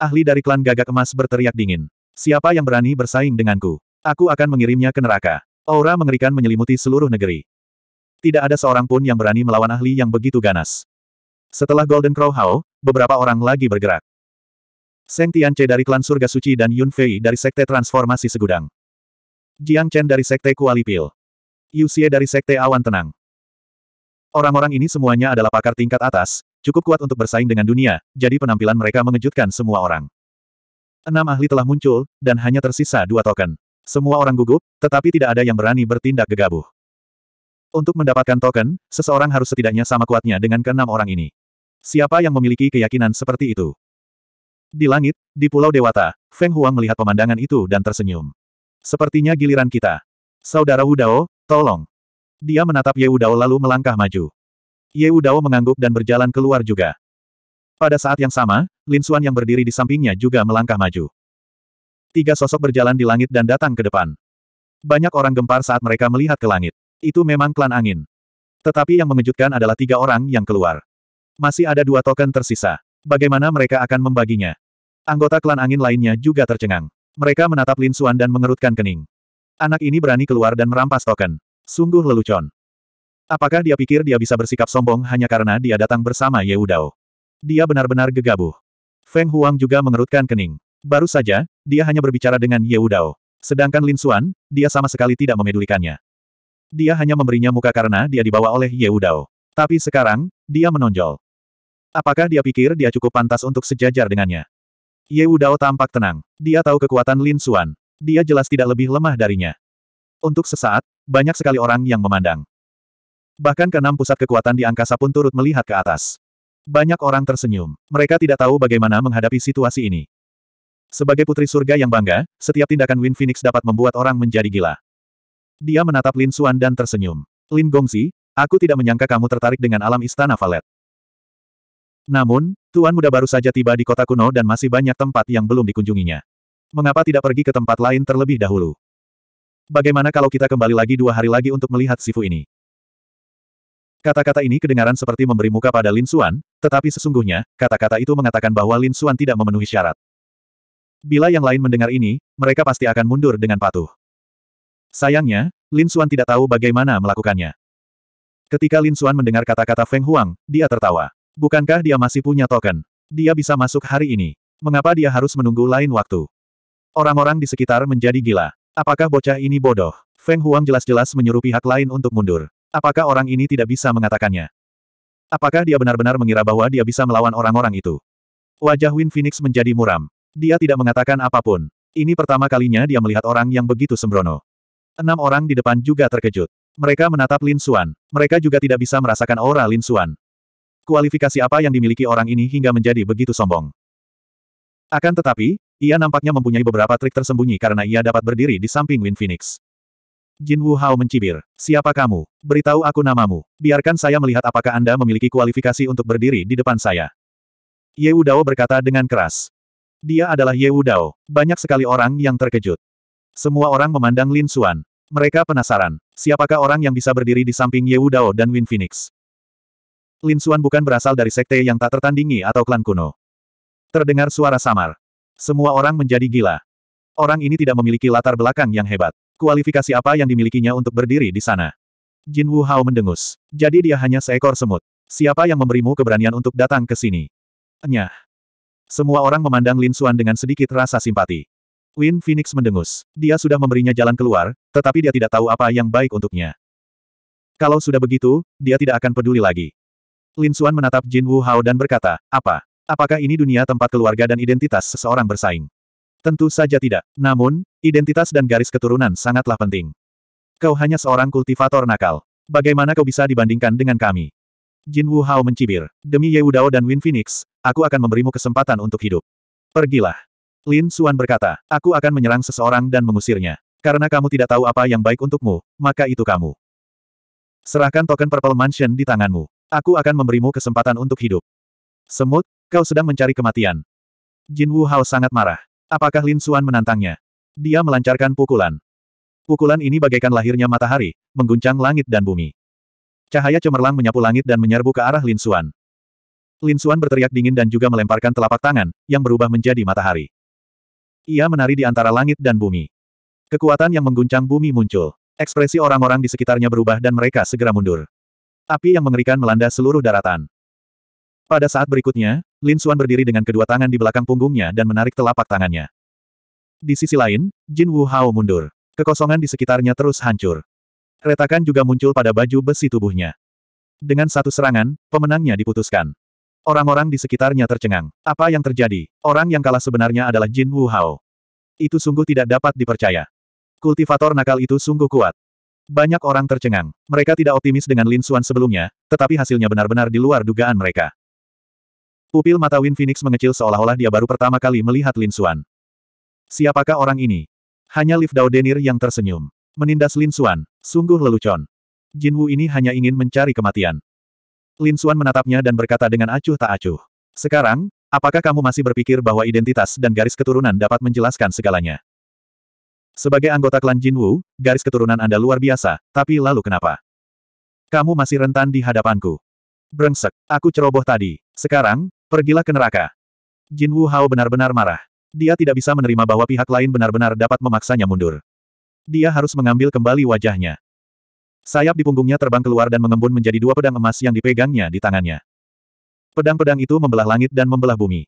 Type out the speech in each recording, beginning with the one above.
Ahli dari klan gagak emas berteriak dingin. Siapa yang berani bersaing denganku? Aku akan mengirimnya ke neraka. Aura mengerikan menyelimuti seluruh negeri. Tidak ada seorang pun yang berani melawan ahli yang begitu ganas. Setelah Golden Crow Hao, beberapa orang lagi bergerak. Seng Tianche dari klan Surga Suci dan Yun Fei dari Sekte Transformasi Segudang. Jiang Chen dari Sekte Kualipil. Yu Xie dari Sekte Awan Tenang. Orang-orang ini semuanya adalah pakar tingkat atas, cukup kuat untuk bersaing dengan dunia, jadi penampilan mereka mengejutkan semua orang. Enam ahli telah muncul, dan hanya tersisa dua token. Semua orang gugup, tetapi tidak ada yang berani bertindak gegabah. Untuk mendapatkan token, seseorang harus setidaknya sama kuatnya dengan keenam orang ini. Siapa yang memiliki keyakinan seperti itu? Di langit, di Pulau Dewata, Feng Huang melihat pemandangan itu dan tersenyum. Sepertinya giliran kita. Saudara Dao, tolong. Dia menatap Ye Dao lalu melangkah maju. Ye Dao mengangguk dan berjalan keluar juga. Pada saat yang sama, Lin Xuan yang berdiri di sampingnya juga melangkah maju. Tiga sosok berjalan di langit dan datang ke depan. Banyak orang gempar saat mereka melihat ke langit. Itu memang klan angin. Tetapi yang mengejutkan adalah tiga orang yang keluar. Masih ada dua token tersisa. Bagaimana mereka akan membaginya? Anggota klan angin lainnya juga tercengang. Mereka menatap Lin Xuan dan mengerutkan kening. Anak ini berani keluar dan merampas token. Sungguh lelucon. Apakah dia pikir dia bisa bersikap sombong hanya karena dia datang bersama Ye Udao? Dia benar-benar gegabah. Feng Huang juga mengerutkan kening. Baru saja, dia hanya berbicara dengan Ye Udao. Sedangkan Lin Xuan, dia sama sekali tidak memedulikannya. Dia hanya memberinya muka karena dia dibawa oleh Ye Udao. Tapi sekarang, dia menonjol. Apakah dia pikir dia cukup pantas untuk sejajar dengannya? Ye Udao tampak tenang. Dia tahu kekuatan Lin Xuan. Dia jelas tidak lebih lemah darinya. Untuk sesaat, banyak sekali orang yang memandang. Bahkan keenam pusat kekuatan di angkasa pun turut melihat ke atas. Banyak orang tersenyum. Mereka tidak tahu bagaimana menghadapi situasi ini. Sebagai putri surga yang bangga, setiap tindakan Win Phoenix dapat membuat orang menjadi gila. Dia menatap Lin Xuan dan tersenyum. Lin Gongzi, aku tidak menyangka kamu tertarik dengan alam istana Valet. Namun, Tuan Muda baru saja tiba di kota kuno dan masih banyak tempat yang belum dikunjunginya. Mengapa tidak pergi ke tempat lain terlebih dahulu? Bagaimana kalau kita kembali lagi dua hari lagi untuk melihat Sifu ini? Kata-kata ini kedengaran seperti memberi muka pada Lin Suan, tetapi sesungguhnya, kata-kata itu mengatakan bahwa Lin Suan tidak memenuhi syarat. Bila yang lain mendengar ini, mereka pasti akan mundur dengan patuh. Sayangnya, Lin Suan tidak tahu bagaimana melakukannya. Ketika Lin Suan mendengar kata-kata Feng Huang, dia tertawa. Bukankah dia masih punya token? Dia bisa masuk hari ini. Mengapa dia harus menunggu lain waktu? Orang-orang di sekitar menjadi gila. Apakah bocah ini bodoh? Feng Huang jelas-jelas menyuruh pihak lain untuk mundur. Apakah orang ini tidak bisa mengatakannya? Apakah dia benar-benar mengira bahwa dia bisa melawan orang-orang itu? Wajah Win Phoenix menjadi muram. Dia tidak mengatakan apapun. Ini pertama kalinya dia melihat orang yang begitu sembrono. Enam orang di depan juga terkejut. Mereka menatap Lin Xuan. Mereka juga tidak bisa merasakan aura Lin Xuan. Kualifikasi apa yang dimiliki orang ini hingga menjadi begitu sombong? Akan tetapi, ia nampaknya mempunyai beberapa trik tersembunyi karena ia dapat berdiri di samping Win Phoenix. Jin Wu Hao mencibir. Siapa kamu? Beritahu aku namamu. Biarkan saya melihat apakah Anda memiliki kualifikasi untuk berdiri di depan saya. Ye Wu Dao berkata dengan keras. Dia adalah Ye Wu Dao. Banyak sekali orang yang terkejut. Semua orang memandang Lin Xuan. Mereka penasaran. Siapakah orang yang bisa berdiri di samping Ye Wu Dao dan Win Phoenix? Lin Xuan bukan berasal dari sekte yang tak tertandingi atau klan kuno. Terdengar suara samar. Semua orang menjadi gila. Orang ini tidak memiliki latar belakang yang hebat. Kualifikasi apa yang dimilikinya untuk berdiri di sana? Jin Wu Hao mendengus. Jadi dia hanya seekor semut. Siapa yang memberimu keberanian untuk datang ke sini? Enyah. Semua orang memandang Lin Xuan dengan sedikit rasa simpati. Win Phoenix mendengus. Dia sudah memberinya jalan keluar, tetapi dia tidak tahu apa yang baik untuknya. Kalau sudah begitu, dia tidak akan peduli lagi. Lin Xuan menatap Jin Wu Hao dan berkata, apa? Apakah ini dunia tempat keluarga dan identitas seseorang bersaing? Tentu saja tidak. Namun, identitas dan garis keturunan sangatlah penting. Kau hanya seorang kultivator nakal. Bagaimana kau bisa dibandingkan dengan kami? Jin Wu Hao mencibir. Demi Ye Dao dan Win Phoenix, aku akan memberimu kesempatan untuk hidup. Pergilah. Lin Xuan berkata, aku akan menyerang seseorang dan mengusirnya. Karena kamu tidak tahu apa yang baik untukmu, maka itu kamu. Serahkan token Purple Mansion di tanganmu. Aku akan memberimu kesempatan untuk hidup. Semut, kau sedang mencari kematian. Jin Wu Hao sangat marah. Apakah Lin Xuan menantangnya? Dia melancarkan pukulan. Pukulan ini bagaikan lahirnya matahari, mengguncang langit dan bumi. Cahaya cemerlang menyapu langit dan menyerbu ke arah Lin Xuan. Lin Xuan berteriak dingin dan juga melemparkan telapak tangan, yang berubah menjadi matahari. Ia menari di antara langit dan bumi. Kekuatan yang mengguncang bumi muncul. Ekspresi orang-orang di sekitarnya berubah dan mereka segera mundur. Api yang mengerikan melanda seluruh daratan. Pada saat berikutnya, Lin Xuan berdiri dengan kedua tangan di belakang punggungnya dan menarik telapak tangannya. Di sisi lain, Jin Wu Hao mundur. Kekosongan di sekitarnya terus hancur. Retakan juga muncul pada baju besi tubuhnya. Dengan satu serangan, pemenangnya diputuskan. Orang-orang di sekitarnya tercengang. Apa yang terjadi? Orang yang kalah sebenarnya adalah Jin Wu Hao. Itu sungguh tidak dapat dipercaya. Kultivator nakal itu sungguh kuat. Banyak orang tercengang. Mereka tidak optimis dengan Lin Xuan sebelumnya, tetapi hasilnya benar-benar di luar dugaan mereka. Pupil mata Win Phoenix mengecil seolah-olah dia baru pertama kali melihat Lin Xuan. Siapakah orang ini? Hanya Liv Dao Denir yang tersenyum. Menindas Lin Xuan, sungguh lelucon. Jin Wu ini hanya ingin mencari kematian. Lin Xuan menatapnya dan berkata dengan acuh tak acuh. Sekarang, apakah kamu masih berpikir bahwa identitas dan garis keturunan dapat menjelaskan segalanya? Sebagai anggota klan Jin Wu, garis keturunan Anda luar biasa, tapi lalu kenapa? Kamu masih rentan di hadapanku. Brengsek, aku ceroboh tadi. Sekarang, pergilah ke neraka. Jin Wu Hao benar-benar marah. Dia tidak bisa menerima bahwa pihak lain benar-benar dapat memaksanya mundur. Dia harus mengambil kembali wajahnya. Sayap di punggungnya terbang keluar dan mengembun menjadi dua pedang emas yang dipegangnya di tangannya. Pedang-pedang itu membelah langit dan membelah bumi.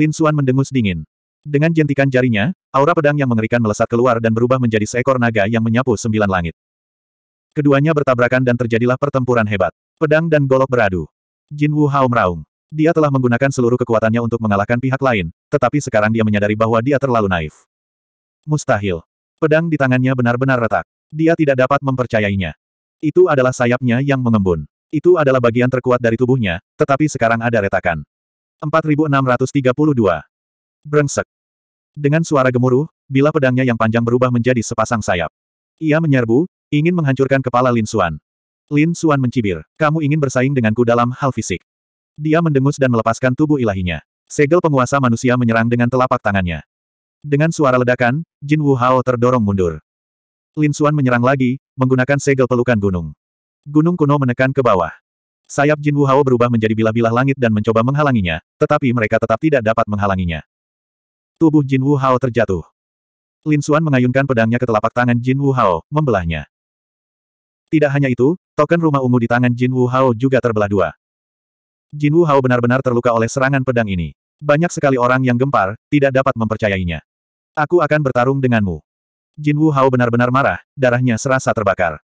Lin Xuan mendengus dingin. Dengan jentikan jarinya, aura pedang yang mengerikan melesat keluar dan berubah menjadi seekor naga yang menyapu sembilan langit. Keduanya bertabrakan dan terjadilah pertempuran hebat. Pedang dan golok beradu. Jin Wu Hao meraung. Dia telah menggunakan seluruh kekuatannya untuk mengalahkan pihak lain, tetapi sekarang dia menyadari bahwa dia terlalu naif. Mustahil. Pedang di tangannya benar-benar retak. Dia tidak dapat mempercayainya. Itu adalah sayapnya yang mengembun. Itu adalah bagian terkuat dari tubuhnya, tetapi sekarang ada retakan. 4632. Brengsek. Dengan suara gemuruh, bila pedangnya yang panjang berubah menjadi sepasang sayap. Ia menyerbu, ingin menghancurkan kepala Lin Suan. Lin Suan mencibir. Kamu ingin bersaing denganku dalam hal fisik. Dia mendengus dan melepaskan tubuh ilahinya. Segel penguasa manusia menyerang dengan telapak tangannya. Dengan suara ledakan, Jin Wu Hao terdorong mundur. Lin Suan menyerang lagi, menggunakan segel pelukan gunung. Gunung kuno menekan ke bawah. Sayap Jin Wu Hao berubah menjadi bilah-bilah langit dan mencoba menghalanginya, tetapi mereka tetap tidak dapat menghalanginya. Tubuh Jin Wu Hao terjatuh. Lin Suan mengayunkan pedangnya ke telapak tangan Jin Wu Hao, membelahnya. Tidak hanya itu, token rumah ungu di tangan Jin Wu Hao juga terbelah dua. Jin Wu Hao benar-benar terluka oleh serangan pedang ini. Banyak sekali orang yang gempar, tidak dapat mempercayainya. Aku akan bertarung denganmu. Jin Wu Hao benar-benar marah, darahnya serasa terbakar.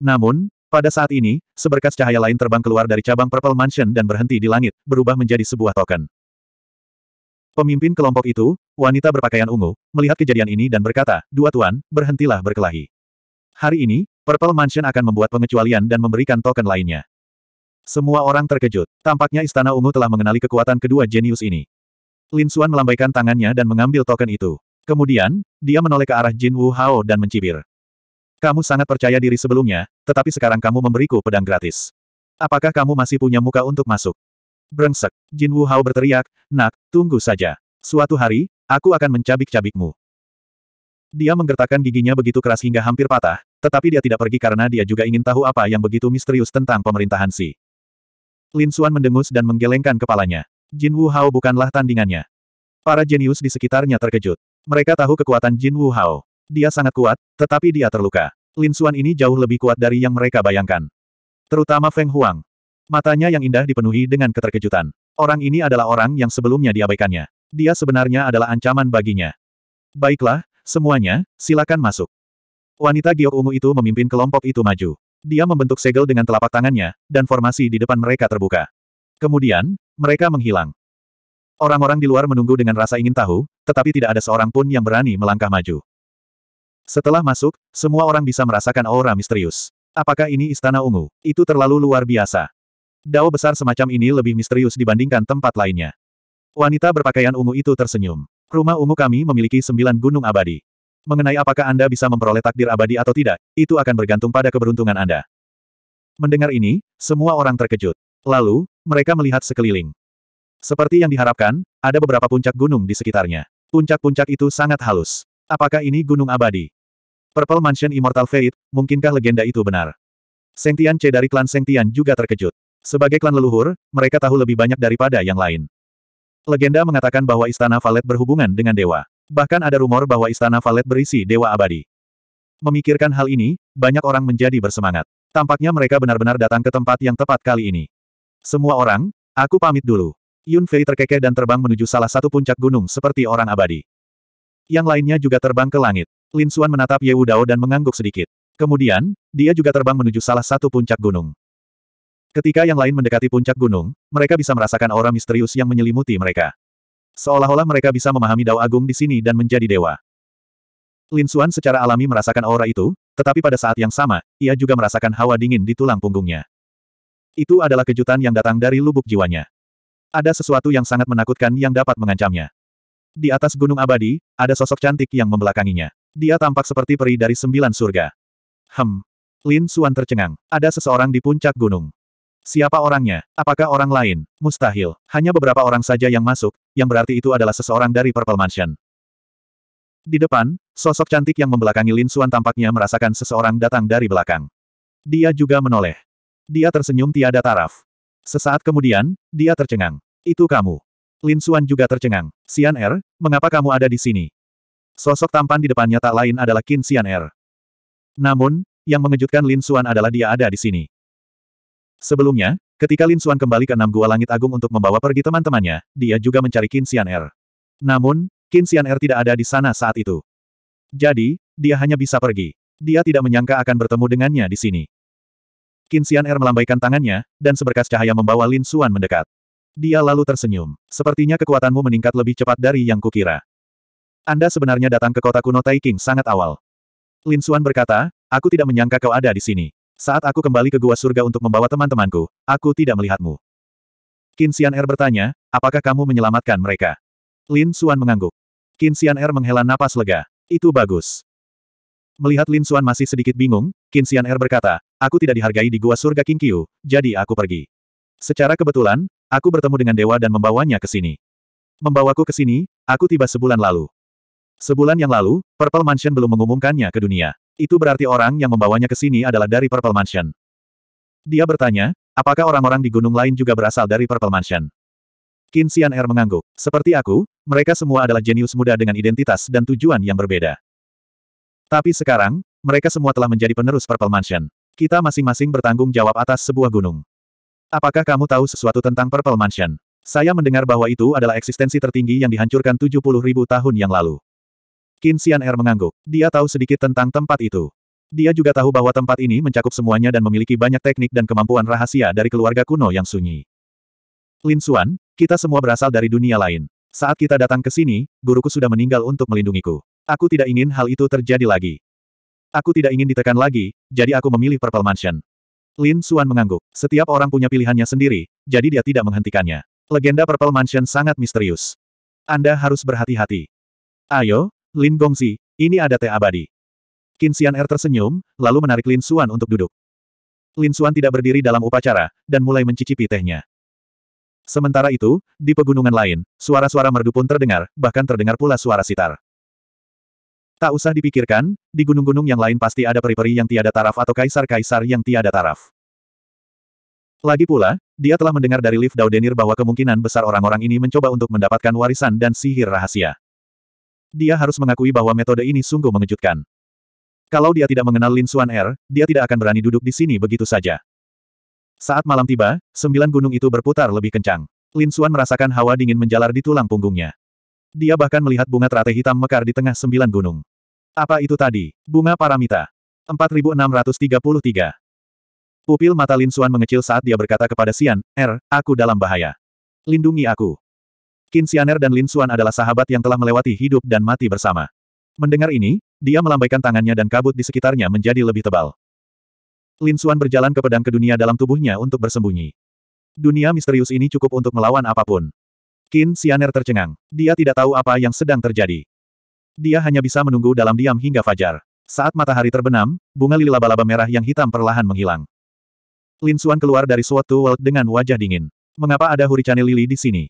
Namun, pada saat ini, seberkas cahaya lain terbang keluar dari cabang Purple Mansion dan berhenti di langit, berubah menjadi sebuah token. Pemimpin kelompok itu, wanita berpakaian ungu, melihat kejadian ini dan berkata, Dua tuan, berhentilah berkelahi. Hari ini, Purple Mansion akan membuat pengecualian dan memberikan token lainnya. Semua orang terkejut. Tampaknya Istana Ungu telah mengenali kekuatan kedua jenius ini. Lin Xuan melambaikan tangannya dan mengambil token itu. Kemudian, dia menoleh ke arah Jin Wu Hao dan mencibir. Kamu sangat percaya diri sebelumnya, tetapi sekarang kamu memberiku pedang gratis. Apakah kamu masih punya muka untuk masuk? Brengsek, Jin Wu Hao berteriak, Nak, tunggu saja. Suatu hari, aku akan mencabik-cabikmu. Dia menggertakkan giginya begitu keras hingga hampir patah, tetapi dia tidak pergi karena dia juga ingin tahu apa yang begitu misterius tentang pemerintahan Si. Lin Xuan mendengus dan menggelengkan kepalanya. Jin Wu Hao bukanlah tandingannya. Para jenius di sekitarnya terkejut. Mereka tahu kekuatan Jin Wu Hao. Dia sangat kuat, tetapi dia terluka. Lin Xuan ini jauh lebih kuat dari yang mereka bayangkan. Terutama Feng Huang. Matanya yang indah dipenuhi dengan keterkejutan. Orang ini adalah orang yang sebelumnya diabaikannya. Dia sebenarnya adalah ancaman baginya. Baiklah, semuanya, silakan masuk. Wanita giok ungu itu memimpin kelompok itu maju. Dia membentuk segel dengan telapak tangannya, dan formasi di depan mereka terbuka. Kemudian, mereka menghilang. Orang-orang di luar menunggu dengan rasa ingin tahu, tetapi tidak ada seorang pun yang berani melangkah maju. Setelah masuk, semua orang bisa merasakan aura misterius. Apakah ini istana ungu? Itu terlalu luar biasa. Dao besar semacam ini lebih misterius dibandingkan tempat lainnya. Wanita berpakaian ungu itu tersenyum. Rumah ungu kami memiliki sembilan gunung abadi. Mengenai apakah Anda bisa memperoleh takdir abadi atau tidak, itu akan bergantung pada keberuntungan Anda. Mendengar ini, semua orang terkejut. Lalu, mereka melihat sekeliling. Seperti yang diharapkan, ada beberapa puncak gunung di sekitarnya. Puncak-puncak itu sangat halus. Apakah ini gunung abadi? Purple Mansion Immortal Fate, mungkinkah legenda itu benar? Sengtian C dari klan Sengtian juga terkejut. Sebagai klan leluhur, mereka tahu lebih banyak daripada yang lain. Legenda mengatakan bahwa istana Valet berhubungan dengan dewa. Bahkan ada rumor bahwa istana Valet berisi dewa abadi. Memikirkan hal ini, banyak orang menjadi bersemangat. Tampaknya mereka benar-benar datang ke tempat yang tepat kali ini. Semua orang, aku pamit dulu. Yun Fei terkekeh dan terbang menuju salah satu puncak gunung seperti orang abadi. Yang lainnya juga terbang ke langit. Lin Xuan menatap Ye Wu Dao dan mengangguk sedikit. Kemudian, dia juga terbang menuju salah satu puncak gunung. Ketika yang lain mendekati puncak gunung, mereka bisa merasakan aura misterius yang menyelimuti mereka. Seolah-olah mereka bisa memahami Dao Agung di sini dan menjadi dewa. Lin Xuan secara alami merasakan aura itu, tetapi pada saat yang sama, ia juga merasakan hawa dingin di tulang punggungnya. Itu adalah kejutan yang datang dari lubuk jiwanya. Ada sesuatu yang sangat menakutkan yang dapat mengancamnya. Di atas gunung abadi, ada sosok cantik yang membelakanginya. Dia tampak seperti peri dari sembilan surga. Hem. Lin Xuan tercengang. Ada seseorang di puncak gunung. Siapa orangnya? Apakah orang lain? Mustahil. Hanya beberapa orang saja yang masuk, yang berarti itu adalah seseorang dari Purple Mansion. Di depan, sosok cantik yang membelakangi Lin Xuan tampaknya merasakan seseorang datang dari belakang. Dia juga menoleh. Dia tersenyum tiada taraf. Sesaat kemudian, dia tercengang. Itu kamu. Lin Xuan juga tercengang. Xian Er, mengapa kamu ada di sini? Sosok tampan di depannya tak lain adalah Qin Xian Er. Namun, yang mengejutkan Lin Xuan adalah dia ada di sini. Sebelumnya, ketika Lin Xuan kembali ke enam gua langit agung untuk membawa pergi teman-temannya, dia juga mencari Qin Xian Er. Namun, Qin Xian Er tidak ada di sana saat itu. Jadi, dia hanya bisa pergi. Dia tidak menyangka akan bertemu dengannya di sini. Qin Xian Er melambaikan tangannya, dan seberkas cahaya membawa Lin Xuan mendekat. Dia lalu tersenyum. Sepertinya kekuatanmu meningkat lebih cepat dari yang kukira. Anda sebenarnya datang ke kota kuno Taiking sangat awal. Lin Xuan berkata, aku tidak menyangka kau ada di sini. Saat aku kembali ke gua surga untuk membawa teman-temanku, aku tidak melihatmu. Qin Xian Er bertanya, apakah kamu menyelamatkan mereka? Lin Xuan mengangguk. Qin Xian Er menghela napas lega. Itu bagus. Melihat Lin Xuan masih sedikit bingung, Qin Xian Er berkata, aku tidak dihargai di gua surga King Qiu, jadi aku pergi. Secara kebetulan, aku bertemu dengan dewa dan membawanya ke sini. Membawaku ke sini, aku tiba sebulan lalu. Sebulan yang lalu, Purple Mansion belum mengumumkannya ke dunia. Itu berarti orang yang membawanya ke sini adalah dari Purple Mansion. Dia bertanya, apakah orang-orang di gunung lain juga berasal dari Purple Mansion? Qin Xian Er mengangguk. Seperti aku, mereka semua adalah jenius muda dengan identitas dan tujuan yang berbeda. Tapi sekarang, mereka semua telah menjadi penerus Purple Mansion. Kita masing-masing bertanggung jawab atas sebuah gunung. Apakah kamu tahu sesuatu tentang Purple Mansion? Saya mendengar bahwa itu adalah eksistensi tertinggi yang dihancurkan 70 ribu tahun yang lalu. Qin Xian Er mengangguk. Dia tahu sedikit tentang tempat itu. Dia juga tahu bahwa tempat ini mencakup semuanya dan memiliki banyak teknik dan kemampuan rahasia dari keluarga kuno yang sunyi. Lin Xuan, kita semua berasal dari dunia lain. Saat kita datang ke sini, guruku sudah meninggal untuk melindungiku. Aku tidak ingin hal itu terjadi lagi. Aku tidak ingin ditekan lagi, jadi aku memilih Purple Mansion. Lin Xuan mengangguk. Setiap orang punya pilihannya sendiri, jadi dia tidak menghentikannya. Legenda Purple Mansion sangat misterius. Anda harus berhati-hati. Ayo, Lin Gongzi, ini ada teh abadi. Qin Er tersenyum, lalu menarik Lin Xuan untuk duduk. Lin Xuan tidak berdiri dalam upacara, dan mulai mencicipi tehnya. Sementara itu, di pegunungan lain, suara-suara merdu pun terdengar, bahkan terdengar pula suara sitar. Tak usah dipikirkan, di gunung-gunung yang lain pasti ada peri-peri yang tiada taraf atau kaisar-kaisar yang tiada taraf. Lagi pula, dia telah mendengar dari Liv Daudenir bahwa kemungkinan besar orang-orang ini mencoba untuk mendapatkan warisan dan sihir rahasia dia harus mengakui bahwa metode ini sungguh mengejutkan. Kalau dia tidak mengenal Lin Xuan Er, dia tidak akan berani duduk di sini begitu saja. Saat malam tiba, sembilan gunung itu berputar lebih kencang. Lin Xuan merasakan hawa dingin menjalar di tulang punggungnya. Dia bahkan melihat bunga teratai hitam mekar di tengah sembilan gunung. Apa itu tadi? Bunga Paramita. 4633. Pupil mata Lin Xuan mengecil saat dia berkata kepada Xian, Er, aku dalam bahaya. Lindungi aku. Qin Xianer dan Lin Xuan adalah sahabat yang telah melewati hidup dan mati bersama. Mendengar ini, dia melambaikan tangannya dan kabut di sekitarnya menjadi lebih tebal. Lin Xuan berjalan ke pedang ke dunia dalam tubuhnya untuk bersembunyi. Dunia misterius ini cukup untuk melawan apapun. Qin Xianer tercengang. Dia tidak tahu apa yang sedang terjadi. Dia hanya bisa menunggu dalam diam hingga fajar. Saat matahari terbenam, bunga lili laba-laba merah yang hitam perlahan menghilang. Lin Xuan keluar dari suatu world dengan wajah dingin. Mengapa ada huricane lili di sini?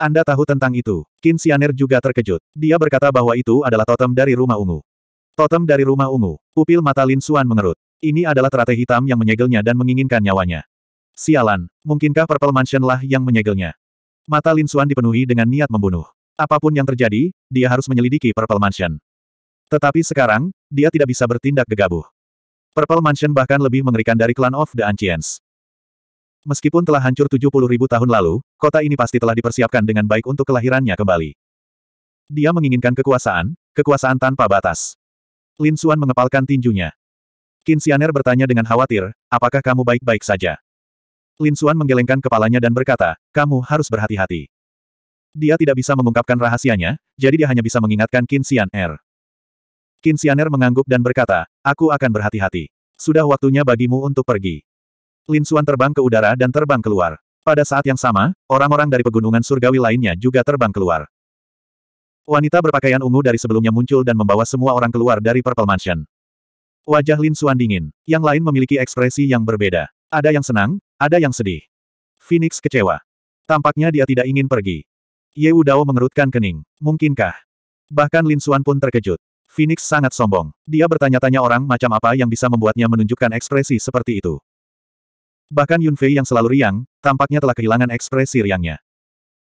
Anda tahu tentang itu. Qin Xianer juga terkejut. Dia berkata bahwa itu adalah totem dari rumah ungu. Totem dari rumah ungu. Pupil mata Lin Xuan mengerut. Ini adalah teratai hitam yang menyegelnya dan menginginkan nyawanya. Sialan, mungkinkah Purple Mansion lah yang menyegelnya? Mata Lin Xuan dipenuhi dengan niat membunuh. Apapun yang terjadi, dia harus menyelidiki Purple Mansion. Tetapi sekarang, dia tidak bisa bertindak gegabah. Purple Mansion bahkan lebih mengerikan dari Clan of the Ancients. Meskipun telah hancur puluh ribu tahun lalu, kota ini pasti telah dipersiapkan dengan baik untuk kelahirannya kembali. Dia menginginkan kekuasaan, kekuasaan tanpa batas. Lin Xuan mengepalkan tinjunya. Qin Xian'er bertanya dengan khawatir, apakah kamu baik-baik saja? Lin Xuan menggelengkan kepalanya dan berkata, kamu harus berhati-hati. Dia tidak bisa mengungkapkan rahasianya, jadi dia hanya bisa mengingatkan Qin Xian'er. Qin Xian'er mengangguk dan berkata, aku akan berhati-hati. Sudah waktunya bagimu untuk pergi. Lin Suan terbang ke udara dan terbang keluar. Pada saat yang sama, orang-orang dari pegunungan surgawi lainnya juga terbang keluar. Wanita berpakaian ungu dari sebelumnya muncul dan membawa semua orang keluar dari Purple Mansion. Wajah Lin Suan dingin. Yang lain memiliki ekspresi yang berbeda. Ada yang senang, ada yang sedih. Phoenix kecewa. Tampaknya dia tidak ingin pergi. Ye Dao mengerutkan kening. Mungkinkah? Bahkan Lin Suan pun terkejut. Phoenix sangat sombong. Dia bertanya-tanya orang macam apa yang bisa membuatnya menunjukkan ekspresi seperti itu. Bahkan Yun Fei yang selalu riang, tampaknya telah kehilangan ekspresi riangnya.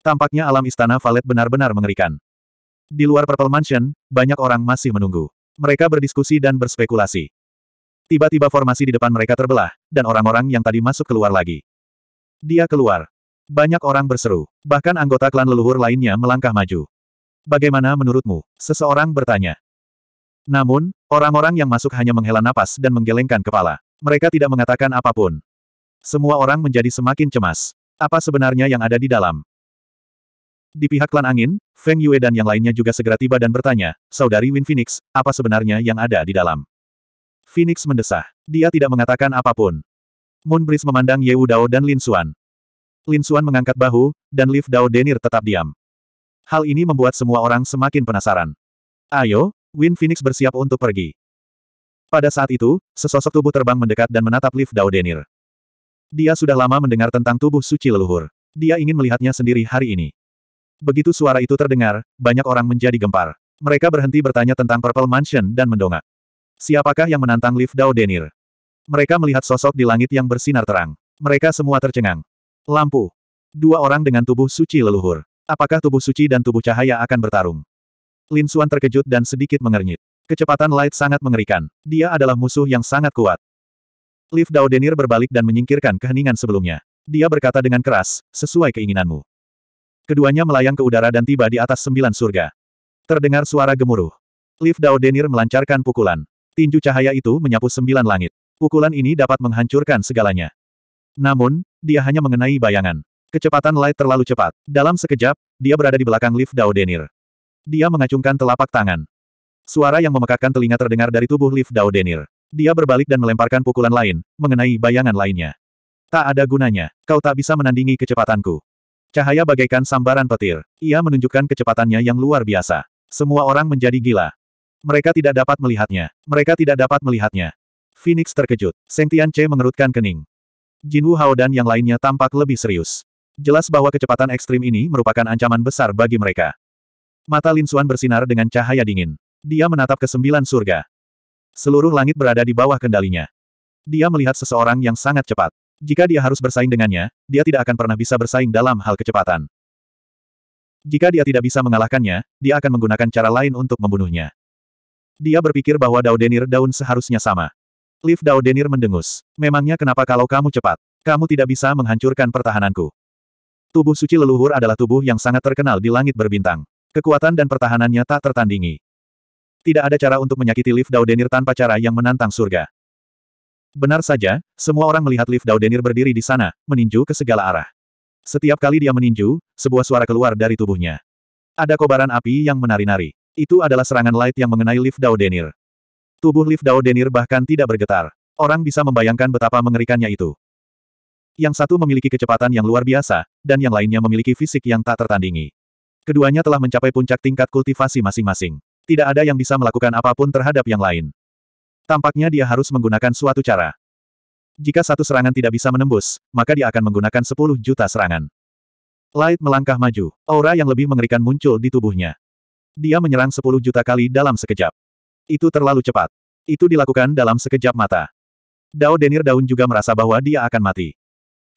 Tampaknya alam istana Valet benar-benar mengerikan. Di luar Purple Mansion, banyak orang masih menunggu. Mereka berdiskusi dan berspekulasi. Tiba-tiba formasi di depan mereka terbelah, dan orang-orang yang tadi masuk keluar lagi. Dia keluar. Banyak orang berseru. Bahkan anggota klan leluhur lainnya melangkah maju. Bagaimana menurutmu? Seseorang bertanya. Namun, orang-orang yang masuk hanya menghela napas dan menggelengkan kepala. Mereka tidak mengatakan apapun. Semua orang menjadi semakin cemas. Apa sebenarnya yang ada di dalam? Di pihak klan angin, Feng Yue dan yang lainnya juga segera tiba dan bertanya, Saudari Win Phoenix, apa sebenarnya yang ada di dalam? Phoenix mendesah. Dia tidak mengatakan apapun. Moon memandang Ye Wu Dao dan Lin Xuan. Lin Xuan mengangkat bahu, dan Liv Dao Denir tetap diam. Hal ini membuat semua orang semakin penasaran. Ayo, Win Phoenix bersiap untuk pergi. Pada saat itu, sesosok tubuh terbang mendekat dan menatap Liv Dao Denir. Dia sudah lama mendengar tentang tubuh suci leluhur. Dia ingin melihatnya sendiri hari ini. Begitu suara itu terdengar, banyak orang menjadi gempar. Mereka berhenti bertanya tentang Purple Mansion dan mendongak. Siapakah yang menantang Liv Dao Denir? Mereka melihat sosok di langit yang bersinar terang. Mereka semua tercengang. Lampu. Dua orang dengan tubuh suci leluhur. Apakah tubuh suci dan tubuh cahaya akan bertarung? Lin Suan terkejut dan sedikit mengernyit. Kecepatan Light sangat mengerikan. Dia adalah musuh yang sangat kuat. Liv Daudenir berbalik dan menyingkirkan keheningan sebelumnya. Dia berkata dengan keras, sesuai keinginanmu. Keduanya melayang ke udara dan tiba di atas sembilan surga. Terdengar suara gemuruh. Liv Daudenir melancarkan pukulan. Tinju cahaya itu menyapu sembilan langit. Pukulan ini dapat menghancurkan segalanya. Namun, dia hanya mengenai bayangan. Kecepatan Light terlalu cepat. Dalam sekejap, dia berada di belakang Liv Daudenir. Dia mengacungkan telapak tangan. Suara yang memekakkan telinga terdengar dari tubuh Liv Daudenir. Dia berbalik dan melemparkan pukulan lain, mengenai bayangan lainnya. Tak ada gunanya, kau tak bisa menandingi kecepatanku. Cahaya bagaikan sambaran petir. Ia menunjukkan kecepatannya yang luar biasa. Semua orang menjadi gila. Mereka tidak dapat melihatnya. Mereka tidak dapat melihatnya. Phoenix terkejut. Sentian Che mengerutkan kening. Jin Wu Hao dan yang lainnya tampak lebih serius. Jelas bahwa kecepatan ekstrim ini merupakan ancaman besar bagi mereka. Mata Lin Xuan bersinar dengan cahaya dingin. Dia menatap ke sembilan surga. Seluruh langit berada di bawah kendalinya. Dia melihat seseorang yang sangat cepat. Jika dia harus bersaing dengannya, dia tidak akan pernah bisa bersaing dalam hal kecepatan. Jika dia tidak bisa mengalahkannya, dia akan menggunakan cara lain untuk membunuhnya. Dia berpikir bahwa Daudenir Daun seharusnya sama. Liv Daudenir mendengus. Memangnya kenapa kalau kamu cepat? Kamu tidak bisa menghancurkan pertahananku. Tubuh suci leluhur adalah tubuh yang sangat terkenal di langit berbintang. Kekuatan dan pertahanannya tak tertandingi. Tidak ada cara untuk menyakiti Liv Daudenir tanpa cara yang menantang surga. Benar saja, semua orang melihat Liv Daudenir berdiri di sana, meninju ke segala arah. Setiap kali dia meninju, sebuah suara keluar dari tubuhnya. Ada kobaran api yang menari-nari. Itu adalah serangan light yang mengenai Liv Daudenir. Tubuh Liv Daudenir bahkan tidak bergetar. Orang bisa membayangkan betapa mengerikannya itu. Yang satu memiliki kecepatan yang luar biasa, dan yang lainnya memiliki fisik yang tak tertandingi. Keduanya telah mencapai puncak tingkat kultivasi masing-masing. Tidak ada yang bisa melakukan apapun terhadap yang lain. Tampaknya dia harus menggunakan suatu cara. Jika satu serangan tidak bisa menembus, maka dia akan menggunakan 10 juta serangan. Light melangkah maju, aura yang lebih mengerikan muncul di tubuhnya. Dia menyerang 10 juta kali dalam sekejap. Itu terlalu cepat. Itu dilakukan dalam sekejap mata. Dao Denir Daun juga merasa bahwa dia akan mati.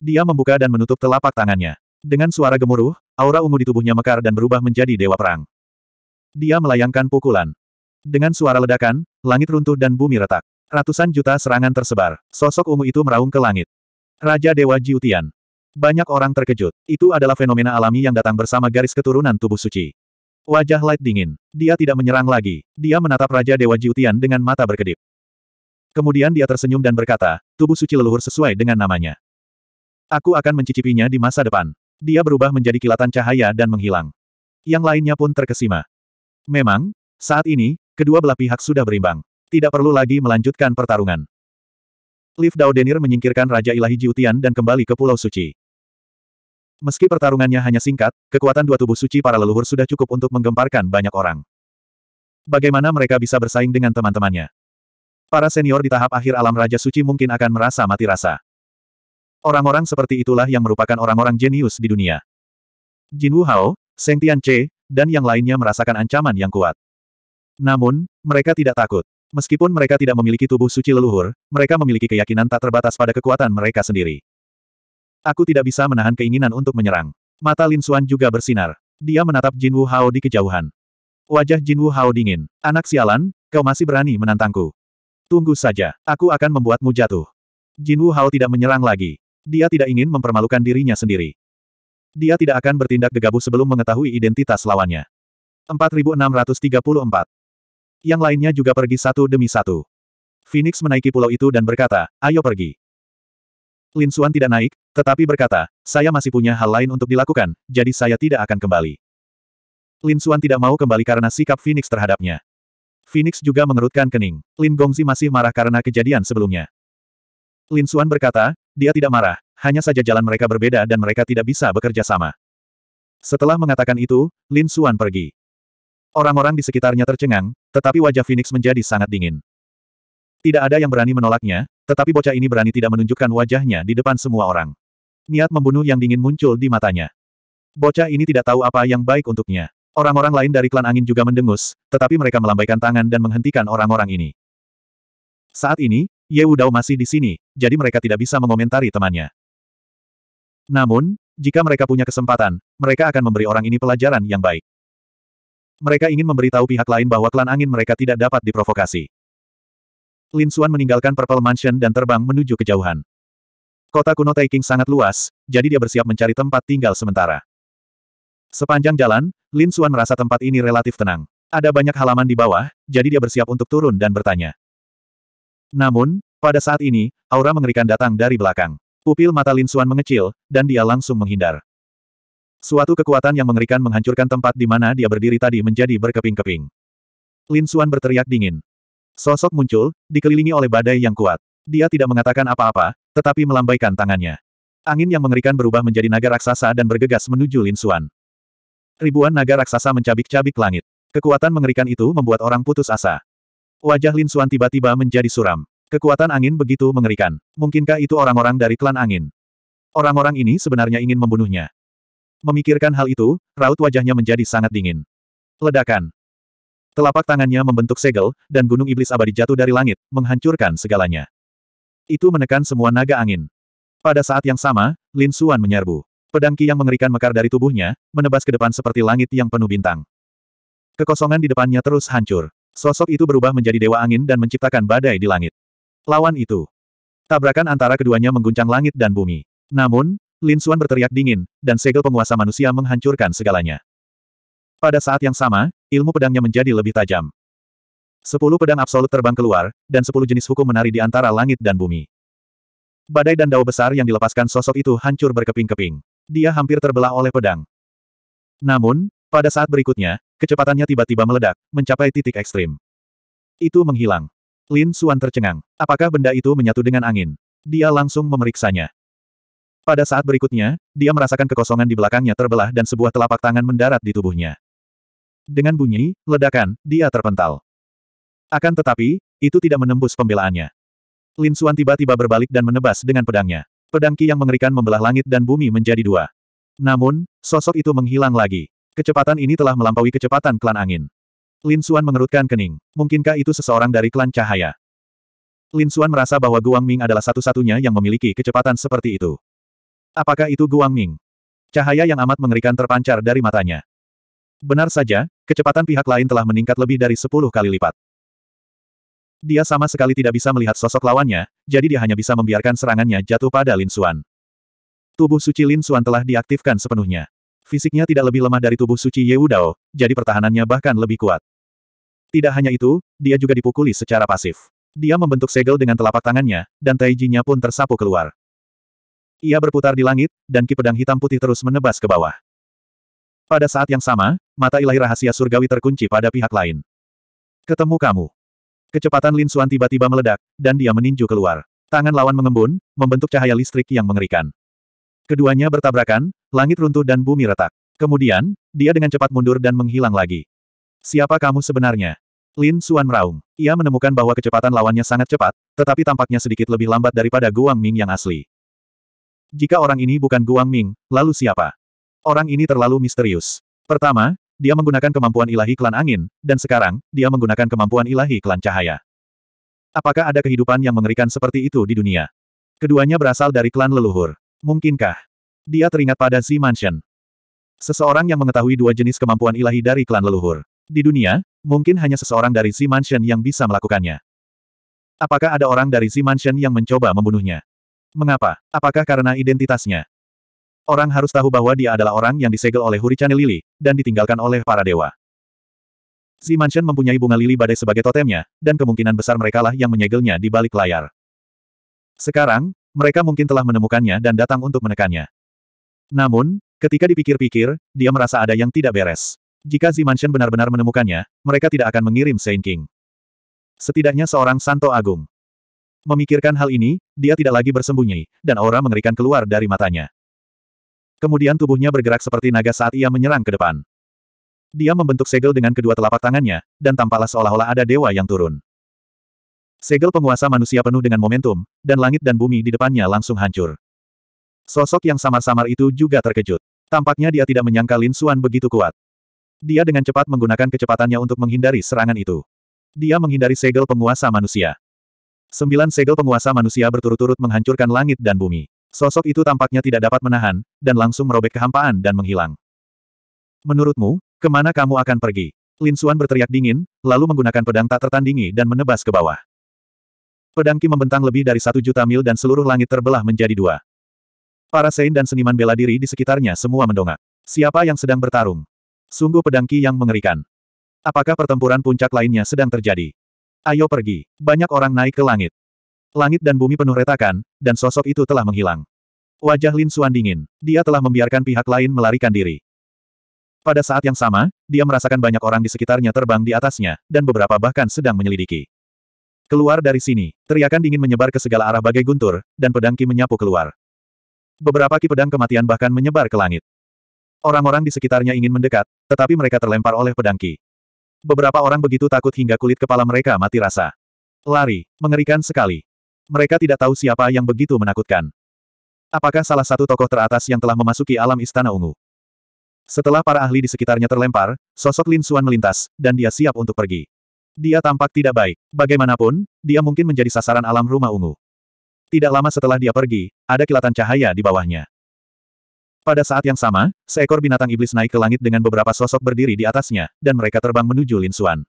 Dia membuka dan menutup telapak tangannya. Dengan suara gemuruh, aura ungu di tubuhnya mekar dan berubah menjadi dewa perang. Dia melayangkan pukulan. Dengan suara ledakan, langit runtuh dan bumi retak. Ratusan juta serangan tersebar. Sosok ungu itu meraung ke langit. Raja Dewa Jiutian. Banyak orang terkejut. Itu adalah fenomena alami yang datang bersama garis keturunan tubuh suci. Wajah Light dingin. Dia tidak menyerang lagi. Dia menatap Raja Dewa Jiutian dengan mata berkedip. Kemudian dia tersenyum dan berkata, tubuh suci leluhur sesuai dengan namanya. Aku akan mencicipinya di masa depan. Dia berubah menjadi kilatan cahaya dan menghilang. Yang lainnya pun terkesima. Memang, saat ini, kedua belah pihak sudah berimbang. Tidak perlu lagi melanjutkan pertarungan. Liv Daudenir menyingkirkan Raja Ilahi Jiutian dan kembali ke Pulau Suci. Meski pertarungannya hanya singkat, kekuatan dua tubuh suci para leluhur sudah cukup untuk menggemparkan banyak orang. Bagaimana mereka bisa bersaing dengan teman-temannya? Para senior di tahap akhir alam Raja Suci mungkin akan merasa mati rasa. Orang-orang seperti itulah yang merupakan orang-orang jenius di dunia. Jin Wu Hao, Seng Tian Che, dan yang lainnya merasakan ancaman yang kuat. Namun, mereka tidak takut. Meskipun mereka tidak memiliki tubuh suci leluhur, mereka memiliki keyakinan tak terbatas pada kekuatan mereka sendiri. Aku tidak bisa menahan keinginan untuk menyerang. Mata Lin Xuan juga bersinar. Dia menatap Jin Wu Hao di kejauhan. Wajah Jin Wu Hao dingin. Anak sialan, kau masih berani menantangku. Tunggu saja, aku akan membuatmu jatuh. Jin Wu Hao tidak menyerang lagi. Dia tidak ingin mempermalukan dirinya sendiri. Dia tidak akan bertindak gegabah sebelum mengetahui identitas lawannya. 4634. Yang lainnya juga pergi satu demi satu. Phoenix menaiki pulau itu dan berkata, ayo pergi. Lin Suan tidak naik, tetapi berkata, saya masih punya hal lain untuk dilakukan, jadi saya tidak akan kembali. Lin Suan tidak mau kembali karena sikap Phoenix terhadapnya. Phoenix juga mengerutkan kening. Lin Gongzi masih marah karena kejadian sebelumnya. Lin Suan berkata, dia tidak marah, hanya saja jalan mereka berbeda dan mereka tidak bisa bekerja sama. Setelah mengatakan itu, Lin Xuan pergi. Orang-orang di sekitarnya tercengang, tetapi wajah Phoenix menjadi sangat dingin. Tidak ada yang berani menolaknya, tetapi bocah ini berani tidak menunjukkan wajahnya di depan semua orang. Niat membunuh yang dingin muncul di matanya. Bocah ini tidak tahu apa yang baik untuknya. Orang-orang lain dari klan angin juga mendengus, tetapi mereka melambaikan tangan dan menghentikan orang-orang ini. Saat ini, Ye Wudao masih di sini, jadi mereka tidak bisa mengomentari temannya. Namun, jika mereka punya kesempatan, mereka akan memberi orang ini pelajaran yang baik. Mereka ingin memberitahu pihak lain bahwa klan angin mereka tidak dapat diprovokasi. Lin Xuan meninggalkan Purple Mansion dan terbang menuju kejauhan. Kota kuno Taiking sangat luas, jadi dia bersiap mencari tempat tinggal sementara. Sepanjang jalan, Lin Xuan merasa tempat ini relatif tenang. Ada banyak halaman di bawah, jadi dia bersiap untuk turun dan bertanya. Namun, pada saat ini, aura mengerikan datang dari belakang. Pupil mata Lin Xuan mengecil, dan dia langsung menghindar. Suatu kekuatan yang mengerikan menghancurkan tempat di mana dia berdiri tadi menjadi berkeping-keping. Lin Xuan berteriak dingin. Sosok muncul, dikelilingi oleh badai yang kuat. Dia tidak mengatakan apa-apa, tetapi melambaikan tangannya. Angin yang mengerikan berubah menjadi naga raksasa dan bergegas menuju Lin Xuan. Ribuan naga raksasa mencabik-cabik langit. Kekuatan mengerikan itu membuat orang putus asa. Wajah Lin Xuan tiba-tiba menjadi suram. Kekuatan angin begitu mengerikan. Mungkinkah itu orang-orang dari klan angin? Orang-orang ini sebenarnya ingin membunuhnya. Memikirkan hal itu, raut wajahnya menjadi sangat dingin. Ledakan. Telapak tangannya membentuk segel, dan gunung iblis abadi jatuh dari langit, menghancurkan segalanya. Itu menekan semua naga angin. Pada saat yang sama, Lin Xuan menyerbu. Pedang Ki yang mengerikan mekar dari tubuhnya, menebas ke depan seperti langit yang penuh bintang. Kekosongan di depannya terus hancur. Sosok itu berubah menjadi dewa angin dan menciptakan badai di langit lawan itu. Tabrakan antara keduanya mengguncang langit dan bumi. Namun, Lin Xuan berteriak dingin, dan segel penguasa manusia menghancurkan segalanya. Pada saat yang sama, ilmu pedangnya menjadi lebih tajam. Sepuluh pedang absolut terbang keluar, dan sepuluh jenis hukum menari di antara langit dan bumi. Badai dan dao besar yang dilepaskan sosok itu hancur berkeping-keping. Dia hampir terbelah oleh pedang. Namun, pada saat berikutnya, kecepatannya tiba-tiba meledak, mencapai titik ekstrim. Itu menghilang. Lin Suan tercengang. Apakah benda itu menyatu dengan angin? Dia langsung memeriksanya. Pada saat berikutnya, dia merasakan kekosongan di belakangnya terbelah dan sebuah telapak tangan mendarat di tubuhnya. Dengan bunyi, ledakan, dia terpental. Akan tetapi, itu tidak menembus pembelaannya. Lin Suan tiba-tiba berbalik dan menebas dengan pedangnya. Pedang Ki yang mengerikan membelah langit dan bumi menjadi dua. Namun, sosok itu menghilang lagi. Kecepatan ini telah melampaui kecepatan klan angin. Lin Suan mengerutkan kening. Mungkinkah itu seseorang dari klan cahaya? Lin Suan merasa bahwa Guang Ming adalah satu-satunya yang memiliki kecepatan seperti itu. Apakah itu Guang Ming? Cahaya yang amat mengerikan terpancar dari matanya. Benar saja, kecepatan pihak lain telah meningkat lebih dari sepuluh kali lipat. Dia sama sekali tidak bisa melihat sosok lawannya, jadi dia hanya bisa membiarkan serangannya jatuh pada Lin Suan. Tubuh suci Lin Suan telah diaktifkan sepenuhnya. Fisiknya tidak lebih lemah dari tubuh suci Ye Dao, jadi pertahanannya bahkan lebih kuat. Tidak hanya itu, dia juga dipukuli secara pasif. Dia membentuk segel dengan telapak tangannya, dan taijinya pun tersapu keluar. Ia berputar di langit, dan ki pedang hitam putih terus menebas ke bawah. Pada saat yang sama, mata ilahi rahasia surgawi terkunci pada pihak lain. Ketemu kamu. Kecepatan Lin Suan tiba-tiba meledak, dan dia meninju keluar. Tangan lawan mengembun, membentuk cahaya listrik yang mengerikan. Keduanya bertabrakan, langit runtuh dan bumi retak. Kemudian, dia dengan cepat mundur dan menghilang lagi. Siapa kamu sebenarnya? Lin Xuan meraung. Ia menemukan bahwa kecepatan lawannya sangat cepat, tetapi tampaknya sedikit lebih lambat daripada Guang Ming yang asli. Jika orang ini bukan Guang Ming, lalu siapa? Orang ini terlalu misterius. Pertama, dia menggunakan kemampuan ilahi klan angin, dan sekarang, dia menggunakan kemampuan ilahi klan cahaya. Apakah ada kehidupan yang mengerikan seperti itu di dunia? Keduanya berasal dari klan leluhur. Mungkinkah? Dia teringat pada Z Mansion. Seseorang yang mengetahui dua jenis kemampuan ilahi dari klan leluhur. Di dunia, mungkin hanya seseorang dari Xi Mansion yang bisa melakukannya. Apakah ada orang dari Xi Mansion yang mencoba membunuhnya? Mengapa? Apakah karena identitasnya? Orang harus tahu bahwa dia adalah orang yang disegel oleh Hurricane Lily, dan ditinggalkan oleh para dewa. Xi Mansion mempunyai bunga lili badai sebagai totemnya, dan kemungkinan besar merekalah yang menyegelnya di balik layar. Sekarang, mereka mungkin telah menemukannya dan datang untuk menekannya. Namun, ketika dipikir-pikir, dia merasa ada yang tidak beres. Jika Zimanshen benar-benar menemukannya, mereka tidak akan mengirim Saint King. Setidaknya seorang Santo Agung. Memikirkan hal ini, dia tidak lagi bersembunyi, dan aura mengerikan keluar dari matanya. Kemudian tubuhnya bergerak seperti naga saat ia menyerang ke depan. Dia membentuk segel dengan kedua telapak tangannya, dan tampaklah seolah-olah ada dewa yang turun. Segel penguasa manusia penuh dengan momentum, dan langit dan bumi di depannya langsung hancur. Sosok yang samar-samar itu juga terkejut. Tampaknya dia tidak menyangka Lin Xuan begitu kuat. Dia dengan cepat menggunakan kecepatannya untuk menghindari serangan itu. Dia menghindari segel penguasa manusia. Sembilan segel penguasa manusia berturut-turut menghancurkan langit dan bumi. Sosok itu tampaknya tidak dapat menahan, dan langsung merobek kehampaan dan menghilang. Menurutmu, kemana kamu akan pergi? Lin Suan berteriak dingin, lalu menggunakan pedang tak tertandingi dan menebas ke bawah. Pedang Ki membentang lebih dari satu juta mil dan seluruh langit terbelah menjadi dua. Para Sein dan seniman bela diri di sekitarnya semua mendongak. Siapa yang sedang bertarung? Sungguh pedang Qi yang mengerikan. Apakah pertempuran puncak lainnya sedang terjadi? Ayo pergi. Banyak orang naik ke langit. Langit dan bumi penuh retakan, dan sosok itu telah menghilang. Wajah Lin Xuan dingin. Dia telah membiarkan pihak lain melarikan diri. Pada saat yang sama, dia merasakan banyak orang di sekitarnya terbang di atasnya, dan beberapa bahkan sedang menyelidiki. Keluar dari sini, teriakan dingin menyebar ke segala arah bagai guntur, dan pedang Ki menyapu keluar. Beberapa Ki pedang kematian bahkan menyebar ke langit. Orang-orang di sekitarnya ingin mendekat, tetapi mereka terlempar oleh pedangki. Beberapa orang begitu takut hingga kulit kepala mereka mati rasa. Lari, mengerikan sekali. Mereka tidak tahu siapa yang begitu menakutkan. Apakah salah satu tokoh teratas yang telah memasuki alam Istana Ungu? Setelah para ahli di sekitarnya terlempar, sosok Lin Suan melintas, dan dia siap untuk pergi. Dia tampak tidak baik. Bagaimanapun, dia mungkin menjadi sasaran alam rumah ungu. Tidak lama setelah dia pergi, ada kilatan cahaya di bawahnya. Pada saat yang sama, seekor binatang iblis naik ke langit dengan beberapa sosok berdiri di atasnya, dan mereka terbang menuju Lin Suan.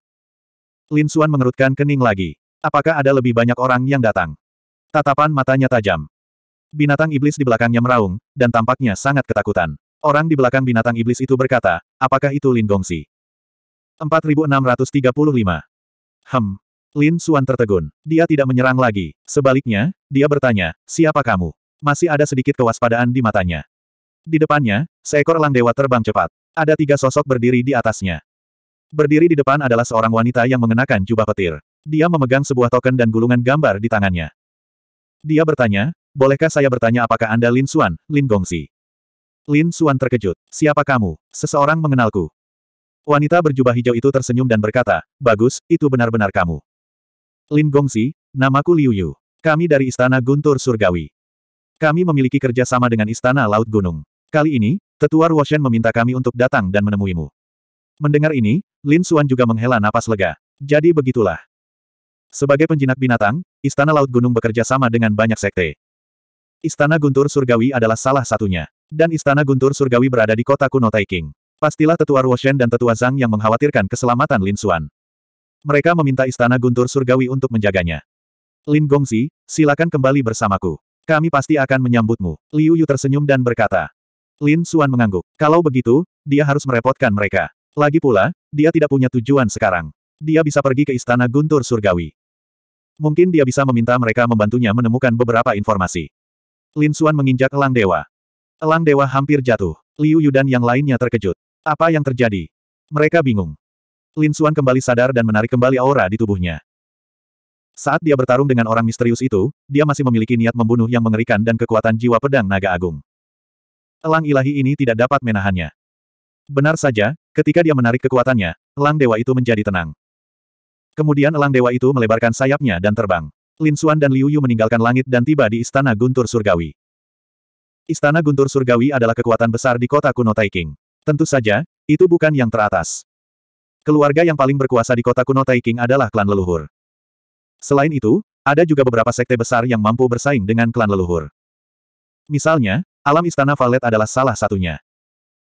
Lin Suan mengerutkan kening lagi. Apakah ada lebih banyak orang yang datang? Tatapan matanya tajam. Binatang iblis di belakangnya meraung, dan tampaknya sangat ketakutan. Orang di belakang binatang iblis itu berkata, apakah itu Lin Gongsi? 4635. Hem. Lin Suan tertegun. Dia tidak menyerang lagi. Sebaliknya, dia bertanya, siapa kamu? Masih ada sedikit kewaspadaan di matanya. Di depannya, seekor elang dewa terbang cepat. Ada tiga sosok berdiri di atasnya. Berdiri di depan adalah seorang wanita yang mengenakan jubah petir. Dia memegang sebuah token dan gulungan gambar di tangannya. Dia bertanya, bolehkah saya bertanya apakah Anda Lin Xuan, Lin Gongsi? Lin Xuan terkejut. Siapa kamu? Seseorang mengenalku. Wanita berjubah hijau itu tersenyum dan berkata, bagus, itu benar-benar kamu. Lin Gongsi, namaku Liu Yu. Kami dari Istana Guntur Surgawi. Kami memiliki kerjasama dengan Istana Laut Gunung. Kali ini, Tetua Ruoshen meminta kami untuk datang dan menemuimu. Mendengar ini, Lin Xuan juga menghela napas lega. Jadi begitulah. Sebagai penjinak binatang, Istana Laut Gunung bekerja sama dengan banyak sekte. Istana Guntur Surgawi adalah salah satunya. Dan Istana Guntur Surgawi berada di kota kuno Taiking. Pastilah Tetua Ruoshen dan Tetua Zhang yang mengkhawatirkan keselamatan Lin Xuan. Mereka meminta Istana Guntur Surgawi untuk menjaganya. Lin Gongzi, silakan kembali bersamaku. Kami pasti akan menyambutmu. Liu Yu tersenyum dan berkata, Lin Xuan mengangguk. Kalau begitu, dia harus merepotkan mereka. Lagi pula, dia tidak punya tujuan sekarang. Dia bisa pergi ke istana guntur surgawi. Mungkin dia bisa meminta mereka membantunya menemukan beberapa informasi. Lin Xuan menginjak elang dewa. Elang dewa hampir jatuh. Liu Yudan yang lainnya terkejut. Apa yang terjadi? Mereka bingung. Lin Xuan kembali sadar dan menarik kembali aura di tubuhnya. Saat dia bertarung dengan orang misterius itu, dia masih memiliki niat membunuh yang mengerikan dan kekuatan jiwa pedang naga agung elang ilahi ini tidak dapat menahannya. Benar saja, ketika dia menarik kekuatannya, elang dewa itu menjadi tenang. Kemudian elang dewa itu melebarkan sayapnya dan terbang. Lin Xuan dan Liu Yu meninggalkan langit dan tiba di Istana Guntur Surgawi. Istana Guntur Surgawi adalah kekuatan besar di kota kuno Taiking. Tentu saja, itu bukan yang teratas. Keluarga yang paling berkuasa di kota kuno Taiking adalah klan leluhur. Selain itu, ada juga beberapa sekte besar yang mampu bersaing dengan klan leluhur. Misalnya, Alam istana Valet adalah salah satunya.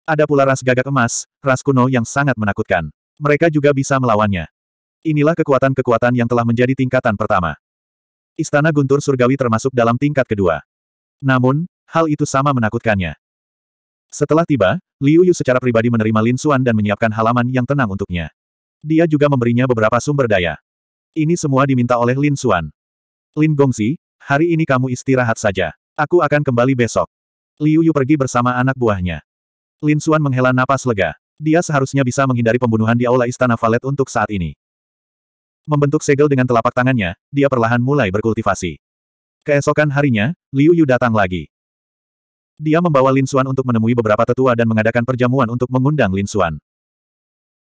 Ada pula ras gagak emas, ras kuno yang sangat menakutkan. Mereka juga bisa melawannya. Inilah kekuatan-kekuatan yang telah menjadi tingkatan pertama. Istana Guntur Surgawi termasuk dalam tingkat kedua. Namun, hal itu sama menakutkannya. Setelah tiba, Liu Yu secara pribadi menerima Lin Suan dan menyiapkan halaman yang tenang untuknya. Dia juga memberinya beberapa sumber daya. Ini semua diminta oleh Lin Suan. Lin Gongzi, hari ini kamu istirahat saja. Aku akan kembali besok. Liu Yu pergi bersama anak buahnya. Lin Xuan menghela napas lega. Dia seharusnya bisa menghindari pembunuhan di aula Istana Valet untuk saat ini. Membentuk segel dengan telapak tangannya, dia perlahan mulai berkultivasi. Keesokan harinya, Liu Yu datang lagi. Dia membawa Lin Xuan untuk menemui beberapa tetua dan mengadakan perjamuan untuk mengundang Lin Xuan.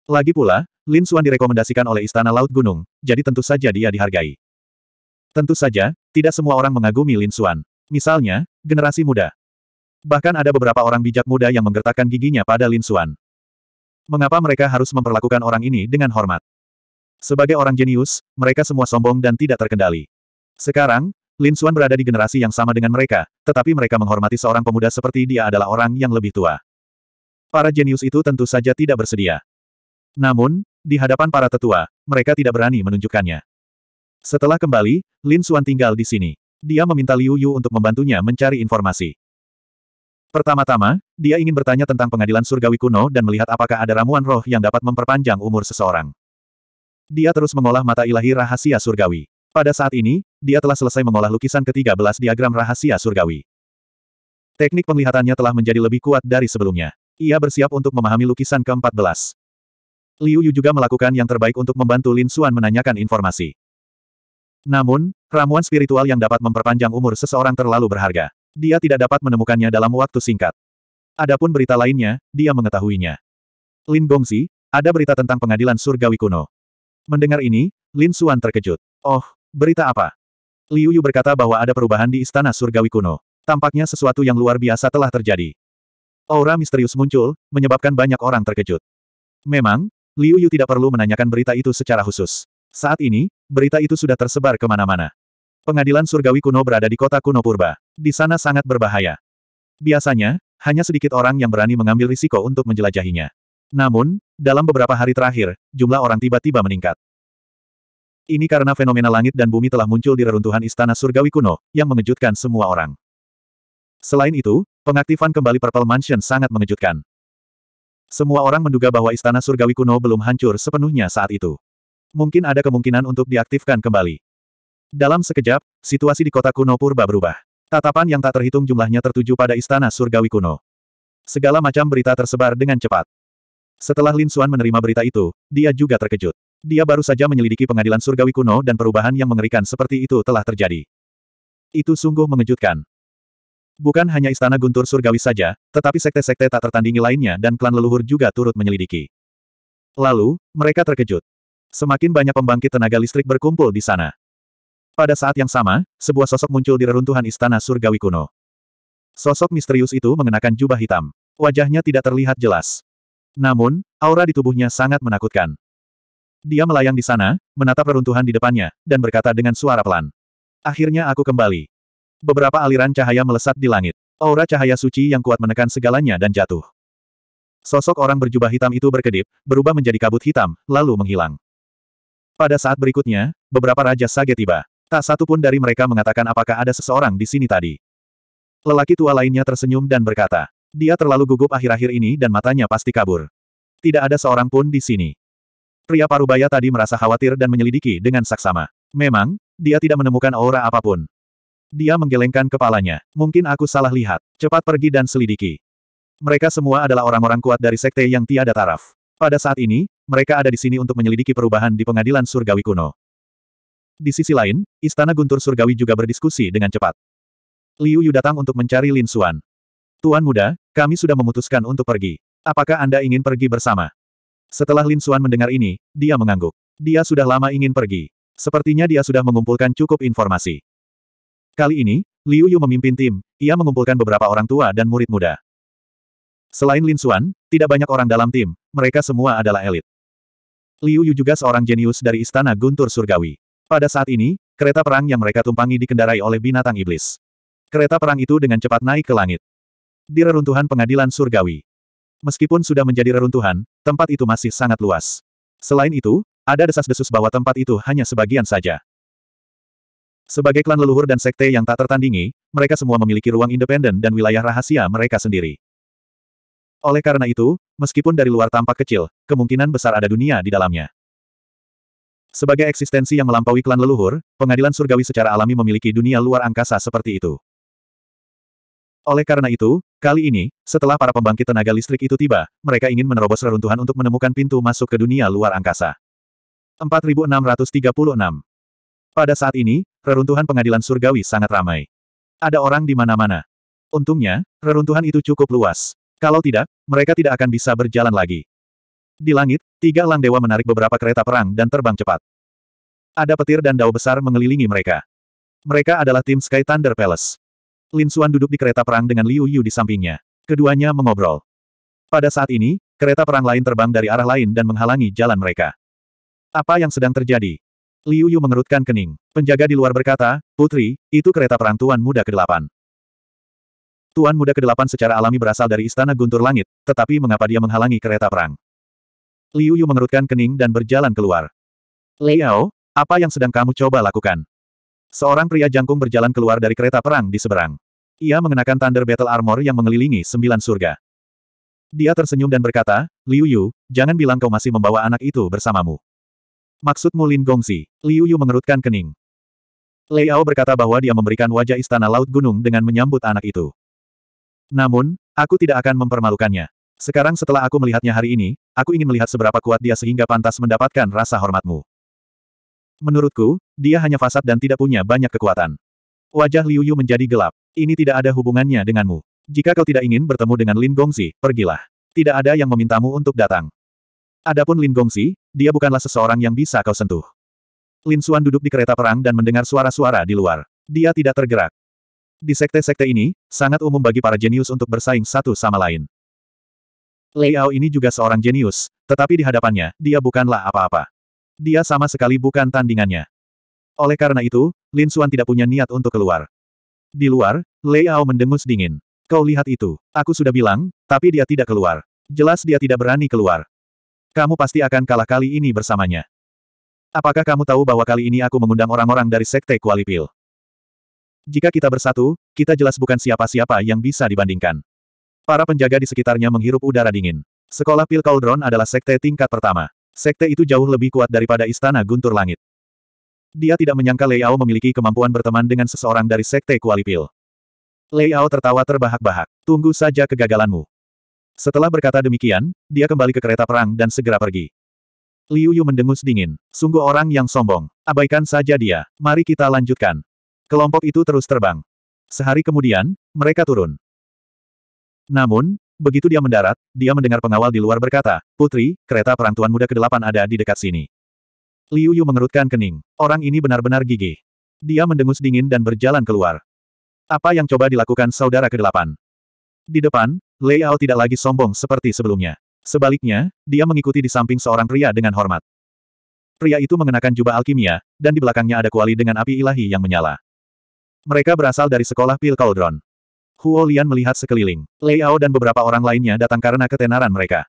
Lagi pula, Lin Xuan direkomendasikan oleh Istana Laut Gunung, jadi tentu saja dia dihargai. Tentu saja, tidak semua orang mengagumi Lin Xuan. Misalnya, generasi muda. Bahkan ada beberapa orang bijak muda yang menggertakkan giginya pada Lin Xuan. Mengapa mereka harus memperlakukan orang ini dengan hormat? Sebagai orang jenius, mereka semua sombong dan tidak terkendali. Sekarang, Lin Xuan berada di generasi yang sama dengan mereka, tetapi mereka menghormati seorang pemuda seperti dia adalah orang yang lebih tua. Para jenius itu tentu saja tidak bersedia. Namun, di hadapan para tetua, mereka tidak berani menunjukkannya. Setelah kembali, Lin Xuan tinggal di sini. Dia meminta Liu Yu untuk membantunya mencari informasi. Pertama-tama, dia ingin bertanya tentang pengadilan surgawi kuno dan melihat apakah ada ramuan roh yang dapat memperpanjang umur seseorang. Dia terus mengolah mata ilahi rahasia surgawi. Pada saat ini, dia telah selesai mengolah lukisan ke-13 diagram rahasia surgawi. Teknik penglihatannya telah menjadi lebih kuat dari sebelumnya. Ia bersiap untuk memahami lukisan ke-14. Liu Yu juga melakukan yang terbaik untuk membantu Lin Xuan menanyakan informasi. Namun, ramuan spiritual yang dapat memperpanjang umur seseorang terlalu berharga. Dia tidak dapat menemukannya dalam waktu singkat. Adapun berita lainnya, dia mengetahuinya. Lin Gongzi, ada berita tentang pengadilan surgawi kuno. Mendengar ini, Lin Suan terkejut. Oh, berita apa? Liu Yu berkata bahwa ada perubahan di istana surgawi kuno. Tampaknya sesuatu yang luar biasa telah terjadi. Aura misterius muncul, menyebabkan banyak orang terkejut. Memang, Liu Yu tidak perlu menanyakan berita itu secara khusus. Saat ini, berita itu sudah tersebar kemana-mana. Pengadilan surgawi kuno berada di kota kuno purba. Di sana sangat berbahaya. Biasanya, hanya sedikit orang yang berani mengambil risiko untuk menjelajahinya. Namun, dalam beberapa hari terakhir, jumlah orang tiba-tiba meningkat. Ini karena fenomena langit dan bumi telah muncul di reruntuhan istana surgawi kuno, yang mengejutkan semua orang. Selain itu, pengaktifan kembali Purple Mansion sangat mengejutkan. Semua orang menduga bahwa istana surgawi kuno belum hancur sepenuhnya saat itu. Mungkin ada kemungkinan untuk diaktifkan kembali. Dalam sekejap, situasi di kota kuno purba berubah. Tatapan yang tak terhitung jumlahnya tertuju pada istana surgawi kuno. Segala macam berita tersebar dengan cepat. Setelah Lin Xuan menerima berita itu, dia juga terkejut. Dia baru saja menyelidiki pengadilan surgawi kuno dan perubahan yang mengerikan seperti itu telah terjadi. Itu sungguh mengejutkan. Bukan hanya istana guntur surgawi saja, tetapi sekte-sekte tak tertandingi lainnya dan klan leluhur juga turut menyelidiki. Lalu, mereka terkejut. Semakin banyak pembangkit tenaga listrik berkumpul di sana. Pada saat yang sama, sebuah sosok muncul di reruntuhan istana surgawi kuno. Sosok misterius itu mengenakan jubah hitam. Wajahnya tidak terlihat jelas. Namun, aura di tubuhnya sangat menakutkan. Dia melayang di sana, menatap reruntuhan di depannya, dan berkata dengan suara pelan. Akhirnya aku kembali. Beberapa aliran cahaya melesat di langit. Aura cahaya suci yang kuat menekan segalanya dan jatuh. Sosok orang berjubah hitam itu berkedip, berubah menjadi kabut hitam, lalu menghilang. Pada saat berikutnya, beberapa raja sage tiba. Tak satu pun dari mereka mengatakan apakah ada seseorang di sini tadi. Lelaki tua lainnya tersenyum dan berkata, dia terlalu gugup akhir-akhir ini dan matanya pasti kabur. Tidak ada seorang pun di sini. Pria parubaya tadi merasa khawatir dan menyelidiki dengan saksama. Memang, dia tidak menemukan aura apapun. Dia menggelengkan kepalanya. Mungkin aku salah lihat. Cepat pergi dan selidiki. Mereka semua adalah orang-orang kuat dari sekte yang tiada taraf. Pada saat ini, mereka ada di sini untuk menyelidiki perubahan di pengadilan surgawi kuno. Di sisi lain, Istana Guntur Surgawi juga berdiskusi dengan cepat. Liu Yu datang untuk mencari Lin Xuan. Tuan muda, kami sudah memutuskan untuk pergi. Apakah Anda ingin pergi bersama? Setelah Lin Xuan mendengar ini, dia mengangguk. Dia sudah lama ingin pergi. Sepertinya dia sudah mengumpulkan cukup informasi. Kali ini, Liu Yu memimpin tim, ia mengumpulkan beberapa orang tua dan murid muda. Selain Lin Xuan, tidak banyak orang dalam tim, mereka semua adalah elit. Liu Yu juga seorang jenius dari Istana Guntur Surgawi. Pada saat ini, kereta perang yang mereka tumpangi dikendarai oleh binatang iblis. Kereta perang itu dengan cepat naik ke langit. Di reruntuhan pengadilan surgawi. Meskipun sudah menjadi reruntuhan, tempat itu masih sangat luas. Selain itu, ada desas-desus bahwa tempat itu hanya sebagian saja. Sebagai klan leluhur dan sekte yang tak tertandingi, mereka semua memiliki ruang independen dan wilayah rahasia mereka sendiri. Oleh karena itu, meskipun dari luar tampak kecil, kemungkinan besar ada dunia di dalamnya. Sebagai eksistensi yang melampaui klan leluhur, pengadilan surgawi secara alami memiliki dunia luar angkasa seperti itu. Oleh karena itu, kali ini, setelah para pembangkit tenaga listrik itu tiba, mereka ingin menerobos reruntuhan untuk menemukan pintu masuk ke dunia luar angkasa. 4636 Pada saat ini, reruntuhan pengadilan surgawi sangat ramai. Ada orang di mana-mana. Untungnya, reruntuhan itu cukup luas. Kalau tidak, mereka tidak akan bisa berjalan lagi. Di langit, tiga elang dewa menarik beberapa kereta perang dan terbang cepat. Ada petir dan dao besar mengelilingi mereka. Mereka adalah tim Sky Thunder Palace. Lin Xuan duduk di kereta perang dengan Liu Yu di sampingnya. Keduanya mengobrol. Pada saat ini, kereta perang lain terbang dari arah lain dan menghalangi jalan mereka. Apa yang sedang terjadi? Liu Yu mengerutkan kening. Penjaga di luar berkata, Putri, itu kereta perang Tuan Muda ke-8. Tuan Muda ke-8 secara alami berasal dari Istana Guntur Langit, tetapi mengapa dia menghalangi kereta perang? Liu Yu mengerutkan kening dan berjalan keluar. Liao, apa yang sedang kamu coba lakukan? Seorang pria jangkung berjalan keluar dari kereta perang di seberang. Ia mengenakan Thunder Battle Armor yang mengelilingi sembilan surga. Dia tersenyum dan berkata, Liu Yu, jangan bilang kau masih membawa anak itu bersamamu. Maksudmu Lin Gongsi, Liu Yu mengerutkan kening. Liao berkata bahwa dia memberikan wajah istana laut gunung dengan menyambut anak itu. Namun, aku tidak akan mempermalukannya. Sekarang setelah aku melihatnya hari ini, aku ingin melihat seberapa kuat dia sehingga pantas mendapatkan rasa hormatmu. Menurutku, dia hanya fasad dan tidak punya banyak kekuatan. Wajah Liu Yu menjadi gelap. Ini tidak ada hubungannya denganmu. Jika kau tidak ingin bertemu dengan Lin Gongzi, pergilah. Tidak ada yang memintamu untuk datang. Adapun Lin Gongzi, dia bukanlah seseorang yang bisa kau sentuh. Lin Xuan duduk di kereta perang dan mendengar suara-suara di luar. Dia tidak tergerak. Di sekte-sekte ini, sangat umum bagi para jenius untuk bersaing satu sama lain. Liao ini juga seorang jenius, tetapi di hadapannya, dia bukanlah apa-apa. Dia sama sekali bukan tandingannya. Oleh karena itu, Lin Xuan tidak punya niat untuk keluar. Di luar, Liao mendengus dingin. Kau lihat itu, aku sudah bilang, tapi dia tidak keluar. Jelas dia tidak berani keluar. Kamu pasti akan kalah kali ini bersamanya. Apakah kamu tahu bahwa kali ini aku mengundang orang-orang dari Sekte Kualipil? Jika kita bersatu, kita jelas bukan siapa-siapa yang bisa dibandingkan. Para penjaga di sekitarnya menghirup udara dingin. Sekolah Pil Cauldron adalah sekte tingkat pertama. Sekte itu jauh lebih kuat daripada Istana Guntur Langit. Dia tidak menyangka Leiao memiliki kemampuan berteman dengan seseorang dari Sekte Kualipil. Leiao tertawa terbahak-bahak. Tunggu saja kegagalanmu. Setelah berkata demikian, dia kembali ke kereta perang dan segera pergi. Liu Yu mendengus dingin. Sungguh orang yang sombong. Abaikan saja dia. Mari kita lanjutkan. Kelompok itu terus terbang. Sehari kemudian, mereka turun. Namun, begitu dia mendarat, dia mendengar pengawal di luar berkata, Putri, kereta perang Tuan Muda ke-8 ada di dekat sini. Liu Yu mengerutkan kening. Orang ini benar-benar gigih. Dia mendengus dingin dan berjalan keluar. Apa yang coba dilakukan saudara ke-8? Di depan, Lei Ao tidak lagi sombong seperti sebelumnya. Sebaliknya, dia mengikuti di samping seorang pria dengan hormat. Pria itu mengenakan jubah alkimia, dan di belakangnya ada kuali dengan api ilahi yang menyala. Mereka berasal dari sekolah Pil Cauldron. Huo Lian melihat sekeliling. Lei Ao dan beberapa orang lainnya datang karena ketenaran mereka.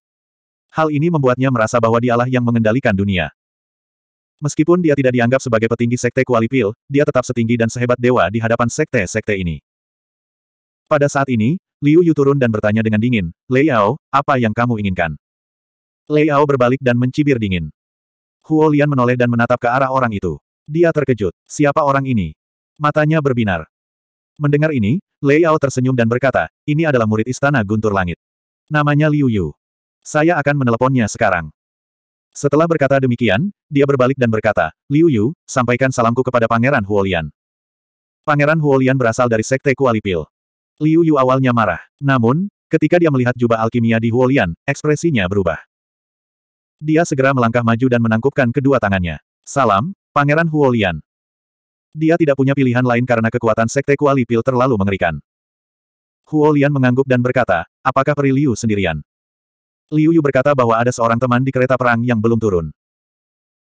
Hal ini membuatnya merasa bahwa dialah yang mengendalikan dunia. Meskipun dia tidak dianggap sebagai petinggi sekte Kualipil, dia tetap setinggi dan sehebat dewa di hadapan sekte-sekte ini. Pada saat ini, Liu Yu turun dan bertanya dengan dingin, Lei Ao, apa yang kamu inginkan? Lei Ao berbalik dan mencibir dingin. Huo Lian menoleh dan menatap ke arah orang itu. Dia terkejut. Siapa orang ini? Matanya berbinar. Mendengar ini, Lei Ao tersenyum dan berkata, ini adalah murid istana Guntur Langit. Namanya Liu Yu. Saya akan meneleponnya sekarang. Setelah berkata demikian, dia berbalik dan berkata, Liu Yu, sampaikan salamku kepada Pangeran Huolian. Pangeran Huolian berasal dari Sekte Kualipil. Liu Yu awalnya marah. Namun, ketika dia melihat jubah alkimia di Huolian, ekspresinya berubah. Dia segera melangkah maju dan menangkupkan kedua tangannya. Salam, Pangeran Huolian. Dia tidak punya pilihan lain karena kekuatan Sekte Kuali Pil terlalu mengerikan. Huo Lian mengangguk dan berkata, apakah Peri Liu sendirian? Liu Yu berkata bahwa ada seorang teman di kereta perang yang belum turun.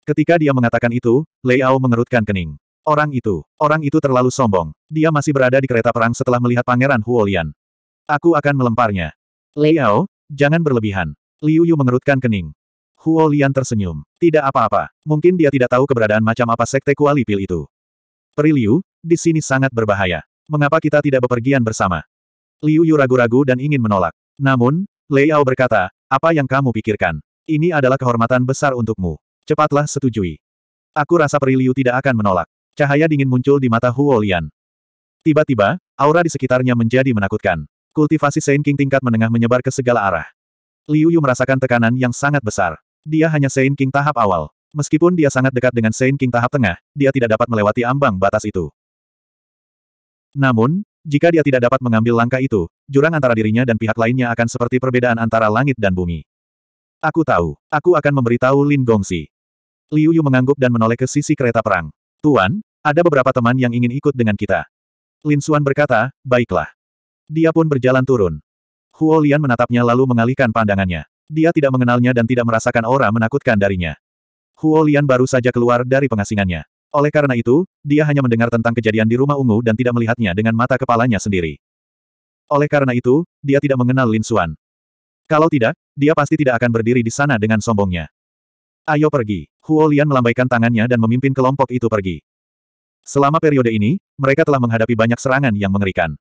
Ketika dia mengatakan itu, Lei Ao mengerutkan kening. Orang itu, orang itu terlalu sombong. Dia masih berada di kereta perang setelah melihat pangeran Huo Lian. Aku akan melemparnya. Lei Ao, jangan berlebihan. Liu Yu mengerutkan kening. Huo Lian tersenyum. Tidak apa-apa. Mungkin dia tidak tahu keberadaan macam apa sekte kuali pil itu. Periliu, di sini sangat berbahaya. Mengapa kita tidak bepergian bersama? Liu Yu ragu-ragu dan ingin menolak. Namun, Lei Ao berkata, apa yang kamu pikirkan? Ini adalah kehormatan besar untukmu. Cepatlah setujui. Aku rasa Periliu tidak akan menolak. Cahaya dingin muncul di mata Huo Lian. Tiba-tiba, aura di sekitarnya menjadi menakutkan. Kultivasi Saint King tingkat menengah menyebar ke segala arah. Liu Yu merasakan tekanan yang sangat besar. Dia hanya Saint King tahap awal. Meskipun dia sangat dekat dengan Saint King tahap tengah, dia tidak dapat melewati ambang batas itu. Namun, jika dia tidak dapat mengambil langkah itu, jurang antara dirinya dan pihak lainnya akan seperti perbedaan antara langit dan bumi. Aku tahu, aku akan memberitahu Lin Gongsi. Liu Yu mengangguk dan menoleh ke sisi kereta perang. Tuan, ada beberapa teman yang ingin ikut dengan kita. Lin Xuan berkata, baiklah. Dia pun berjalan turun. Huo Lian menatapnya lalu mengalihkan pandangannya. Dia tidak mengenalnya dan tidak merasakan aura menakutkan darinya. Huo Lian baru saja keluar dari pengasingannya. Oleh karena itu, dia hanya mendengar tentang kejadian di rumah ungu dan tidak melihatnya dengan mata kepalanya sendiri. Oleh karena itu, dia tidak mengenal Lin Xuan. Kalau tidak, dia pasti tidak akan berdiri di sana dengan sombongnya. Ayo pergi. Huo Lian melambaikan tangannya dan memimpin kelompok itu pergi. Selama periode ini, mereka telah menghadapi banyak serangan yang mengerikan.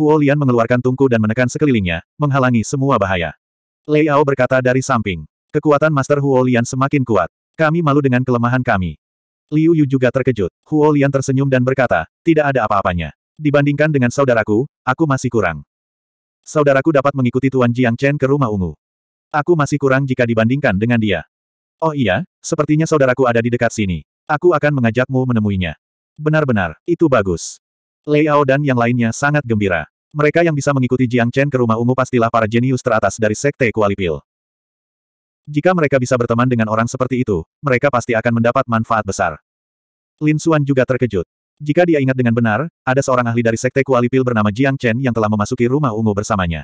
Huo Lian mengeluarkan tungku dan menekan sekelilingnya, menghalangi semua bahaya. Lei Ao berkata dari samping. Kekuatan Master Huo Lian semakin kuat. Kami malu dengan kelemahan kami. Liu Yu juga terkejut. Huo Lian tersenyum dan berkata, tidak ada apa-apanya. Dibandingkan dengan saudaraku, aku masih kurang. Saudaraku dapat mengikuti Tuan Jiang Chen ke rumah ungu. Aku masih kurang jika dibandingkan dengan dia. Oh iya, sepertinya saudaraku ada di dekat sini. Aku akan mengajakmu menemuinya. Benar-benar, itu bagus. Ao dan yang lainnya sangat gembira. Mereka yang bisa mengikuti Jiang Chen ke rumah ungu pastilah para jenius teratas dari Sekte Kualipil. Jika mereka bisa berteman dengan orang seperti itu, mereka pasti akan mendapat manfaat besar. Lin Xuan juga terkejut. Jika dia ingat dengan benar, ada seorang ahli dari Sekte Kualipil bernama Jiang Chen yang telah memasuki rumah ungu bersamanya.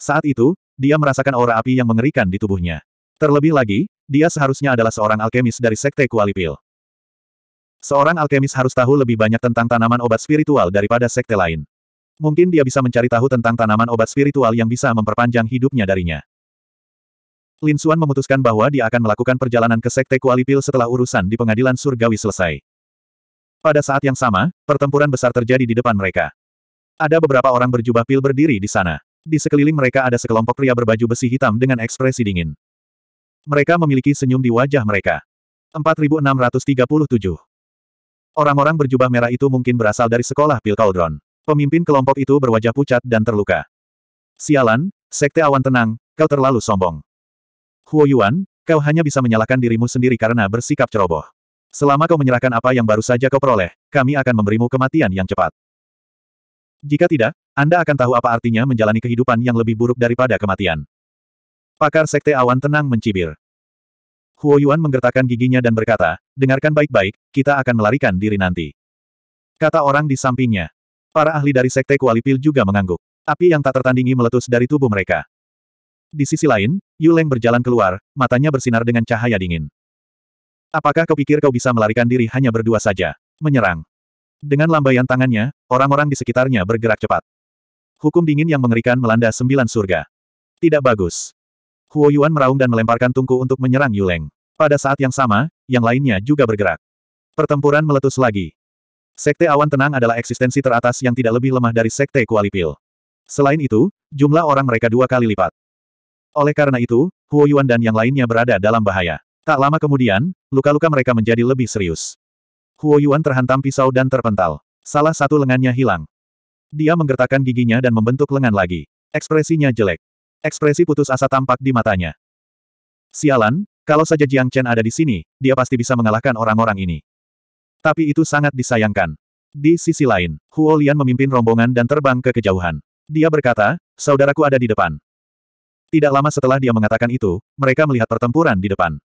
Saat itu, dia merasakan aura api yang mengerikan di tubuhnya. Terlebih lagi, dia seharusnya adalah seorang alkemis dari Sekte Kualipil. Seorang alkemis harus tahu lebih banyak tentang tanaman obat spiritual daripada sekte lain. Mungkin dia bisa mencari tahu tentang tanaman obat spiritual yang bisa memperpanjang hidupnya darinya. Lin Suan memutuskan bahwa dia akan melakukan perjalanan ke Sekte Pil setelah urusan di pengadilan surgawi selesai. Pada saat yang sama, pertempuran besar terjadi di depan mereka. Ada beberapa orang berjubah pil berdiri di sana. Di sekeliling mereka ada sekelompok pria berbaju besi hitam dengan ekspresi dingin. Mereka memiliki senyum di wajah mereka. 4637 Orang-orang berjubah merah itu mungkin berasal dari sekolah pil Cauldron. Pemimpin kelompok itu berwajah pucat dan terluka. Sialan, Sekte Awan Tenang, kau terlalu sombong. Huo Yuan, kau hanya bisa menyalahkan dirimu sendiri karena bersikap ceroboh. Selama kau menyerahkan apa yang baru saja kau peroleh, kami akan memberimu kematian yang cepat. Jika tidak, Anda akan tahu apa artinya menjalani kehidupan yang lebih buruk daripada kematian. Pakar Sekte Awan tenang mencibir. Huo Yuan menggertakkan giginya dan berkata, dengarkan baik-baik, kita akan melarikan diri nanti. Kata orang di sampingnya. Para ahli dari Sekte Kuali Pil juga mengangguk. Api yang tak tertandingi meletus dari tubuh mereka. Di sisi lain, Yu Leng berjalan keluar, matanya bersinar dengan cahaya dingin. Apakah kau pikir kau bisa melarikan diri hanya berdua saja? Menyerang. Dengan lambaian tangannya, orang-orang di sekitarnya bergerak cepat. Hukum dingin yang mengerikan melanda sembilan surga. Tidak bagus. Huo Yuan meraung dan melemparkan tungku untuk menyerang Yu Leng. Pada saat yang sama, yang lainnya juga bergerak. Pertempuran meletus lagi. Sekte Awan Tenang adalah eksistensi teratas yang tidak lebih lemah dari Sekte Kualipil. Selain itu, jumlah orang mereka dua kali lipat. Oleh karena itu, Huo Yuan dan yang lainnya berada dalam bahaya. Tak lama kemudian, luka-luka mereka menjadi lebih serius. Huo Yuan terhantam pisau dan terpental. Salah satu lengannya hilang. Dia menggertakkan giginya dan membentuk lengan lagi. Ekspresinya jelek. Ekspresi putus asa tampak di matanya. Sialan, kalau saja Jiang Chen ada di sini, dia pasti bisa mengalahkan orang-orang ini. Tapi itu sangat disayangkan. Di sisi lain, Huo Lian memimpin rombongan dan terbang ke kejauhan. Dia berkata, saudaraku ada di depan. Tidak lama setelah dia mengatakan itu, mereka melihat pertempuran di depan.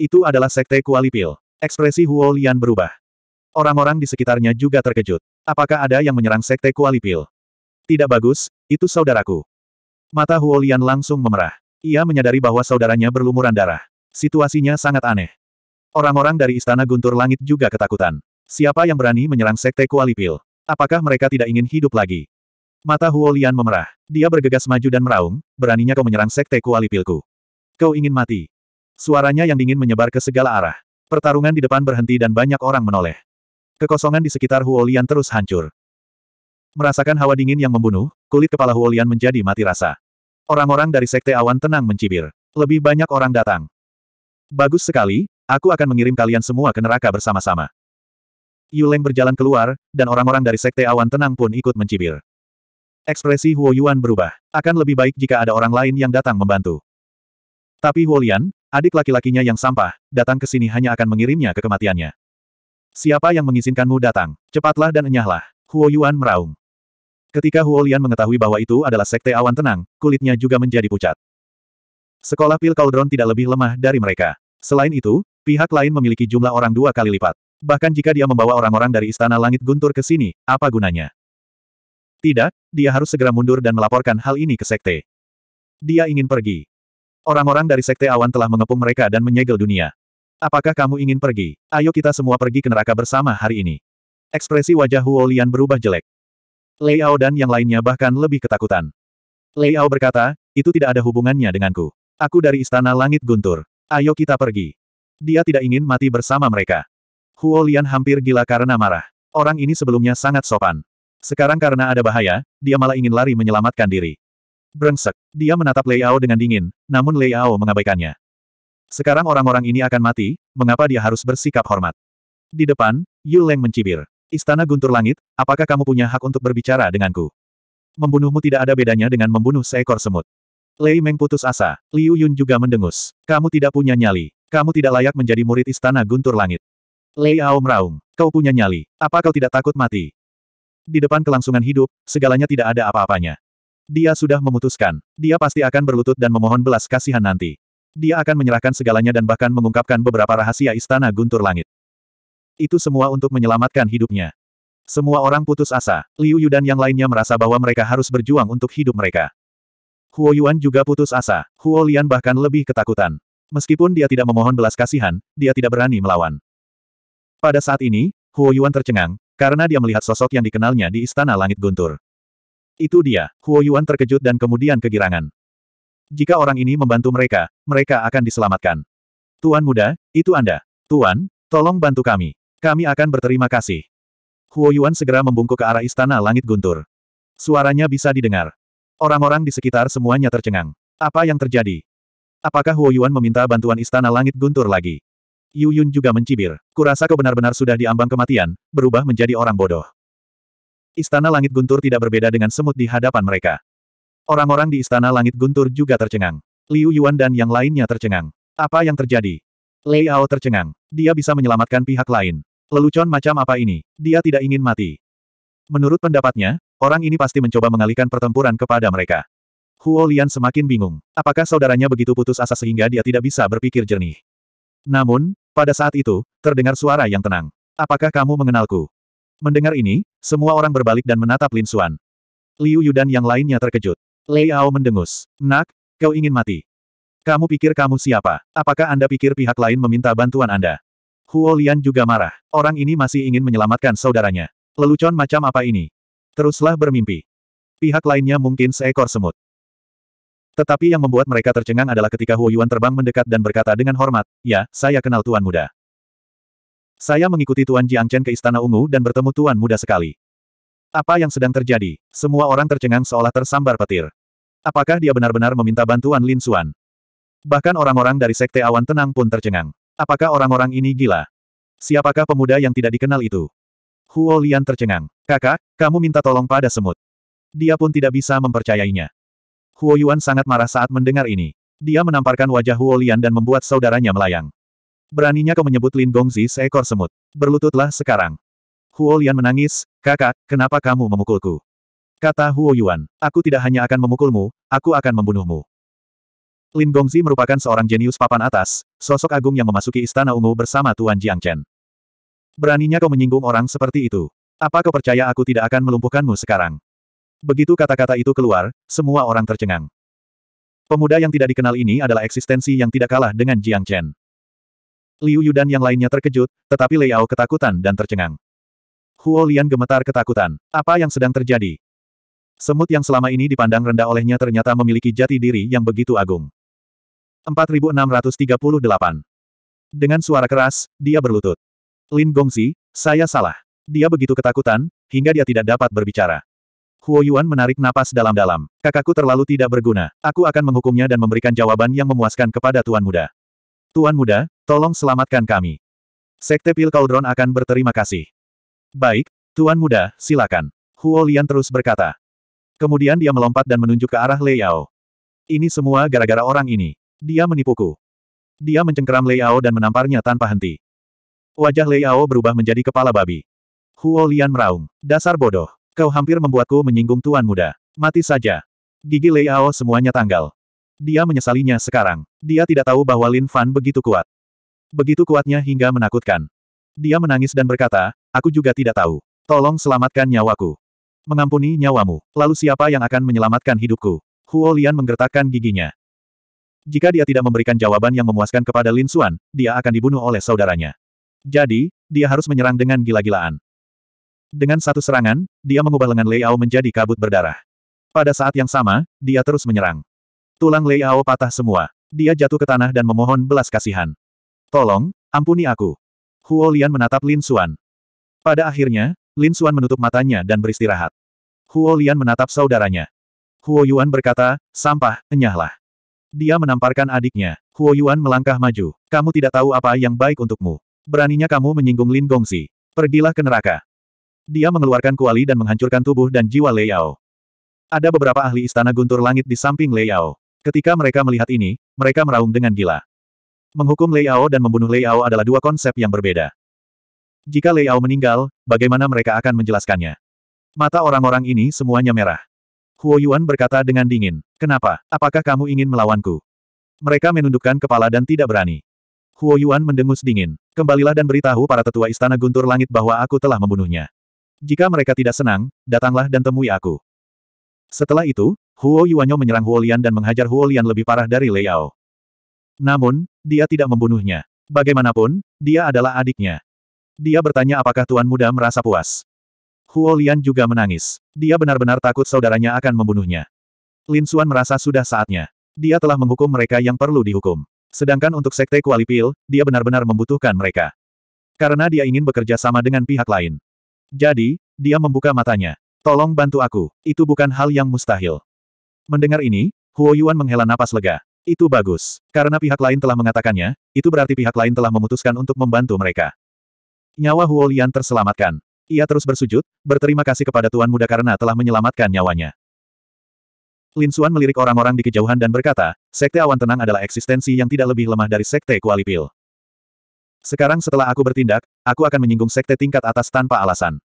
Itu adalah Sekte Kualipil. Ekspresi Huo Lian berubah. Orang-orang di sekitarnya juga terkejut. Apakah ada yang menyerang Sekte Kualipil? Tidak bagus, itu saudaraku. Mata Huo Lian langsung memerah. Ia menyadari bahwa saudaranya berlumuran darah. Situasinya sangat aneh. Orang-orang dari Istana Guntur Langit juga ketakutan. Siapa yang berani menyerang Sekte Kualipil? Apakah mereka tidak ingin hidup lagi? Mata Huo Lian memerah. Dia bergegas maju dan meraung, beraninya kau menyerang sekte Kuali Pilku? Kau ingin mati. Suaranya yang dingin menyebar ke segala arah. Pertarungan di depan berhenti dan banyak orang menoleh. Kekosongan di sekitar Huo Lian terus hancur. Merasakan hawa dingin yang membunuh, kulit kepala Huo Lian menjadi mati rasa. Orang-orang dari sekte awan tenang mencibir. Lebih banyak orang datang. Bagus sekali, aku akan mengirim kalian semua ke neraka bersama-sama. Yuleng berjalan keluar, dan orang-orang dari sekte awan tenang pun ikut mencibir. Ekspresi Huo Yuan berubah. Akan lebih baik jika ada orang lain yang datang membantu. Tapi Huo Lian, adik laki-lakinya yang sampah, datang ke sini hanya akan mengirimnya ke kematiannya. Siapa yang mengizinkanmu datang? Cepatlah dan enyahlah. Huo Yuan meraung. Ketika Huo Lian mengetahui bahwa itu adalah sekte awan tenang, kulitnya juga menjadi pucat. Sekolah Pil Cauldron tidak lebih lemah dari mereka. Selain itu, pihak lain memiliki jumlah orang dua kali lipat. Bahkan jika dia membawa orang-orang dari Istana Langit Guntur ke sini, apa gunanya? Tidak, dia harus segera mundur dan melaporkan hal ini ke sekte. Dia ingin pergi. Orang-orang dari sekte awan telah mengepung mereka dan menyegel dunia. Apakah kamu ingin pergi? Ayo kita semua pergi ke neraka bersama hari ini. Ekspresi wajah Huo Lian berubah jelek. Liao dan yang lainnya bahkan lebih ketakutan. Lei Ao berkata, itu tidak ada hubungannya denganku. Aku dari Istana Langit Guntur. Ayo kita pergi. Dia tidak ingin mati bersama mereka. Huo Lian hampir gila karena marah. Orang ini sebelumnya sangat sopan. Sekarang karena ada bahaya, dia malah ingin lari menyelamatkan diri. Brengsek. Dia menatap Lei Ao dengan dingin, namun Lei Ao mengabaikannya. Sekarang orang-orang ini akan mati, mengapa dia harus bersikap hormat? Di depan, Yu Leng mencibir. Istana Guntur Langit, apakah kamu punya hak untuk berbicara denganku? Membunuhmu tidak ada bedanya dengan membunuh seekor semut. Lei Meng putus asa. Liu Yun juga mendengus. Kamu tidak punya nyali. Kamu tidak layak menjadi murid Istana Guntur Langit. Lei Ao meraung. Kau punya nyali. Apa kau tidak takut mati? Di depan kelangsungan hidup, segalanya tidak ada apa-apanya. Dia sudah memutuskan. Dia pasti akan berlutut dan memohon belas kasihan nanti. Dia akan menyerahkan segalanya dan bahkan mengungkapkan beberapa rahasia istana guntur langit. Itu semua untuk menyelamatkan hidupnya. Semua orang putus asa. Liu Yu dan yang lainnya merasa bahwa mereka harus berjuang untuk hidup mereka. Huo Yuan juga putus asa. Huo Lian bahkan lebih ketakutan. Meskipun dia tidak memohon belas kasihan, dia tidak berani melawan. Pada saat ini, Huo Yuan tercengang, karena dia melihat sosok yang dikenalnya di Istana Langit Guntur. Itu dia, Huo Yuan terkejut dan kemudian kegirangan. Jika orang ini membantu mereka, mereka akan diselamatkan. Tuan muda, itu Anda. Tuan, tolong bantu kami. Kami akan berterima kasih. Huo Yuan segera membungkuk ke arah Istana Langit Guntur. Suaranya bisa didengar. Orang-orang di sekitar semuanya tercengang. Apa yang terjadi? Apakah Huo Yuan meminta bantuan Istana Langit Guntur lagi? Yu Yun juga mencibir. Kurasa kau benar-benar sudah diambang kematian, berubah menjadi orang bodoh. Istana Langit Guntur tidak berbeda dengan semut di hadapan mereka. Orang-orang di Istana Langit Guntur juga tercengang. Liu Yuan dan yang lainnya tercengang. Apa yang terjadi? Lei Ao tercengang. Dia bisa menyelamatkan pihak lain. Lelucon macam apa ini? Dia tidak ingin mati. Menurut pendapatnya, orang ini pasti mencoba mengalihkan pertempuran kepada mereka. Huo Lian semakin bingung. Apakah saudaranya begitu putus asa sehingga dia tidak bisa berpikir jernih? Namun, pada saat itu, terdengar suara yang tenang. Apakah kamu mengenalku? Mendengar ini, semua orang berbalik dan menatap Lin Xuan. Liu Yu dan yang lainnya terkejut. Lei Ao mendengus. Nak, kau ingin mati. Kamu pikir kamu siapa? Apakah Anda pikir pihak lain meminta bantuan Anda? Huo Lian juga marah. Orang ini masih ingin menyelamatkan saudaranya. Lelucon macam apa ini? Teruslah bermimpi. Pihak lainnya mungkin seekor semut. Tetapi yang membuat mereka tercengang adalah ketika Huo Yuan terbang mendekat dan berkata dengan hormat, Ya, saya kenal Tuan Muda. Saya mengikuti Tuan Jiang Chen ke Istana Ungu dan bertemu Tuan Muda sekali. Apa yang sedang terjadi? Semua orang tercengang seolah tersambar petir. Apakah dia benar-benar meminta bantuan Lin Xuan? Bahkan orang-orang dari Sekte Awan Tenang pun tercengang. Apakah orang-orang ini gila? Siapakah pemuda yang tidak dikenal itu? Huo Lian tercengang. Kakak, kamu minta tolong pada semut. Dia pun tidak bisa mempercayainya. Huo Yuan sangat marah saat mendengar ini. Dia menamparkan wajah Huo Lian dan membuat saudaranya melayang. Beraninya kau menyebut Lin Gongzi seekor semut. Berlututlah sekarang. Huo Lian menangis, kakak, kenapa kamu memukulku? Kata Huo Yuan, aku tidak hanya akan memukulmu, aku akan membunuhmu. Lin Gongzi merupakan seorang jenius papan atas, sosok agung yang memasuki Istana Ungu bersama Tuan Jiang Chen. Beraninya kau menyinggung orang seperti itu. Apa kau percaya aku tidak akan melumpuhkanmu sekarang? Begitu kata-kata itu keluar, semua orang tercengang. Pemuda yang tidak dikenal ini adalah eksistensi yang tidak kalah dengan Jiang Chen. Liu Yu dan yang lainnya terkejut, tetapi Lei Ao ketakutan dan tercengang. Huo Lian gemetar ketakutan. Apa yang sedang terjadi? Semut yang selama ini dipandang rendah olehnya ternyata memiliki jati diri yang begitu agung. 4638 Dengan suara keras, dia berlutut. Lin Gongzi, saya salah. Dia begitu ketakutan, hingga dia tidak dapat berbicara. Huo Yuan menarik napas dalam-dalam. Kakakku terlalu tidak berguna. Aku akan menghukumnya dan memberikan jawaban yang memuaskan kepada Tuan Muda. Tuan Muda, tolong selamatkan kami. Sekte Pil Cauldron akan berterima kasih. Baik, Tuan Muda, silakan. Huo Lian terus berkata. Kemudian dia melompat dan menunjuk ke arah Lei Yao. Ini semua gara-gara orang ini. Dia menipuku. Dia mencengkeram Lei Yao dan menamparnya tanpa henti. Wajah Lei Yao berubah menjadi kepala babi. Huo Lian meraung. Dasar bodoh. Kau hampir membuatku menyinggung tuan muda. Mati saja. Gigi Lei Ao semuanya tanggal. Dia menyesalinya sekarang. Dia tidak tahu bahwa Lin Fan begitu kuat. Begitu kuatnya hingga menakutkan. Dia menangis dan berkata, aku juga tidak tahu. Tolong selamatkan nyawaku. Mengampuni nyawamu. Lalu siapa yang akan menyelamatkan hidupku? Huo Lian menggertakkan giginya. Jika dia tidak memberikan jawaban yang memuaskan kepada Lin Xuan, dia akan dibunuh oleh saudaranya. Jadi, dia harus menyerang dengan gila-gilaan. Dengan satu serangan, dia mengubah lengan Lei Ao menjadi kabut berdarah. Pada saat yang sama, dia terus menyerang. Tulang Lei Ao patah semua. Dia jatuh ke tanah dan memohon belas kasihan. Tolong, ampuni aku. Huo Lian menatap Lin Xuan. Pada akhirnya, Lin Xuan menutup matanya dan beristirahat. Huo Lian menatap saudaranya. Huo Yuan berkata, sampah, enyahlah. Dia menamparkan adiknya. Huo Yuan melangkah maju. Kamu tidak tahu apa yang baik untukmu. Beraninya kamu menyinggung Lin Gongsi. Pergilah ke neraka. Dia mengeluarkan kuali dan menghancurkan tubuh dan jiwa Lei Yao. Ada beberapa ahli istana guntur langit di samping Lei Yao. Ketika mereka melihat ini, mereka meraung dengan gila. Menghukum Lei Yao dan membunuh Lei Yao adalah dua konsep yang berbeda. Jika Lei Yao meninggal, bagaimana mereka akan menjelaskannya? Mata orang-orang ini semuanya merah. Huo Yuan berkata dengan dingin, Kenapa? Apakah kamu ingin melawanku? Mereka menundukkan kepala dan tidak berani. Huo Yuan mendengus dingin. Kembalilah dan beritahu para tetua istana guntur langit bahwa aku telah membunuhnya. Jika mereka tidak senang, datanglah dan temui aku. Setelah itu, Huo Yuanyo menyerang Huo Lian dan menghajar Huo Lian lebih parah dari Lei Ao. Namun, dia tidak membunuhnya. Bagaimanapun, dia adalah adiknya. Dia bertanya apakah tuan muda merasa puas. Huo Lian juga menangis. Dia benar-benar takut saudaranya akan membunuhnya. Lin Xuan merasa sudah saatnya. Dia telah menghukum mereka yang perlu dihukum. Sedangkan untuk Sekte Kuali Pil, dia benar-benar membutuhkan mereka. Karena dia ingin bekerja sama dengan pihak lain. Jadi, dia membuka matanya. Tolong bantu aku, itu bukan hal yang mustahil. Mendengar ini, Huo Yuan menghela napas lega. Itu bagus. Karena pihak lain telah mengatakannya, itu berarti pihak lain telah memutuskan untuk membantu mereka. Nyawa Huo Lian terselamatkan. Ia terus bersujud, berterima kasih kepada Tuan Muda karena telah menyelamatkan nyawanya. Lin Xuan melirik orang-orang di kejauhan dan berkata, Sekte Awan Tenang adalah eksistensi yang tidak lebih lemah dari Sekte Kualipil. Sekarang setelah aku bertindak, aku akan menyinggung sekte tingkat atas tanpa alasan.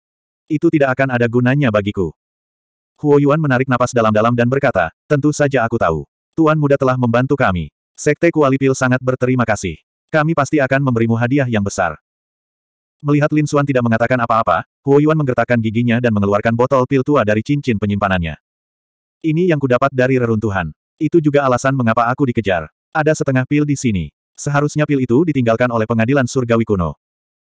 Itu tidak akan ada gunanya bagiku. Huo Yuan menarik napas dalam-dalam dan berkata, tentu saja aku tahu. Tuan muda telah membantu kami. Sekte Kualipil sangat berterima kasih. Kami pasti akan memberimu hadiah yang besar. Melihat Lin Suan tidak mengatakan apa-apa, Huo Yuan menggertakkan giginya dan mengeluarkan botol pil tua dari cincin penyimpanannya. Ini yang kudapat dari reruntuhan. Itu juga alasan mengapa aku dikejar. Ada setengah pil di sini. Seharusnya pil itu ditinggalkan oleh pengadilan surgawi kuno.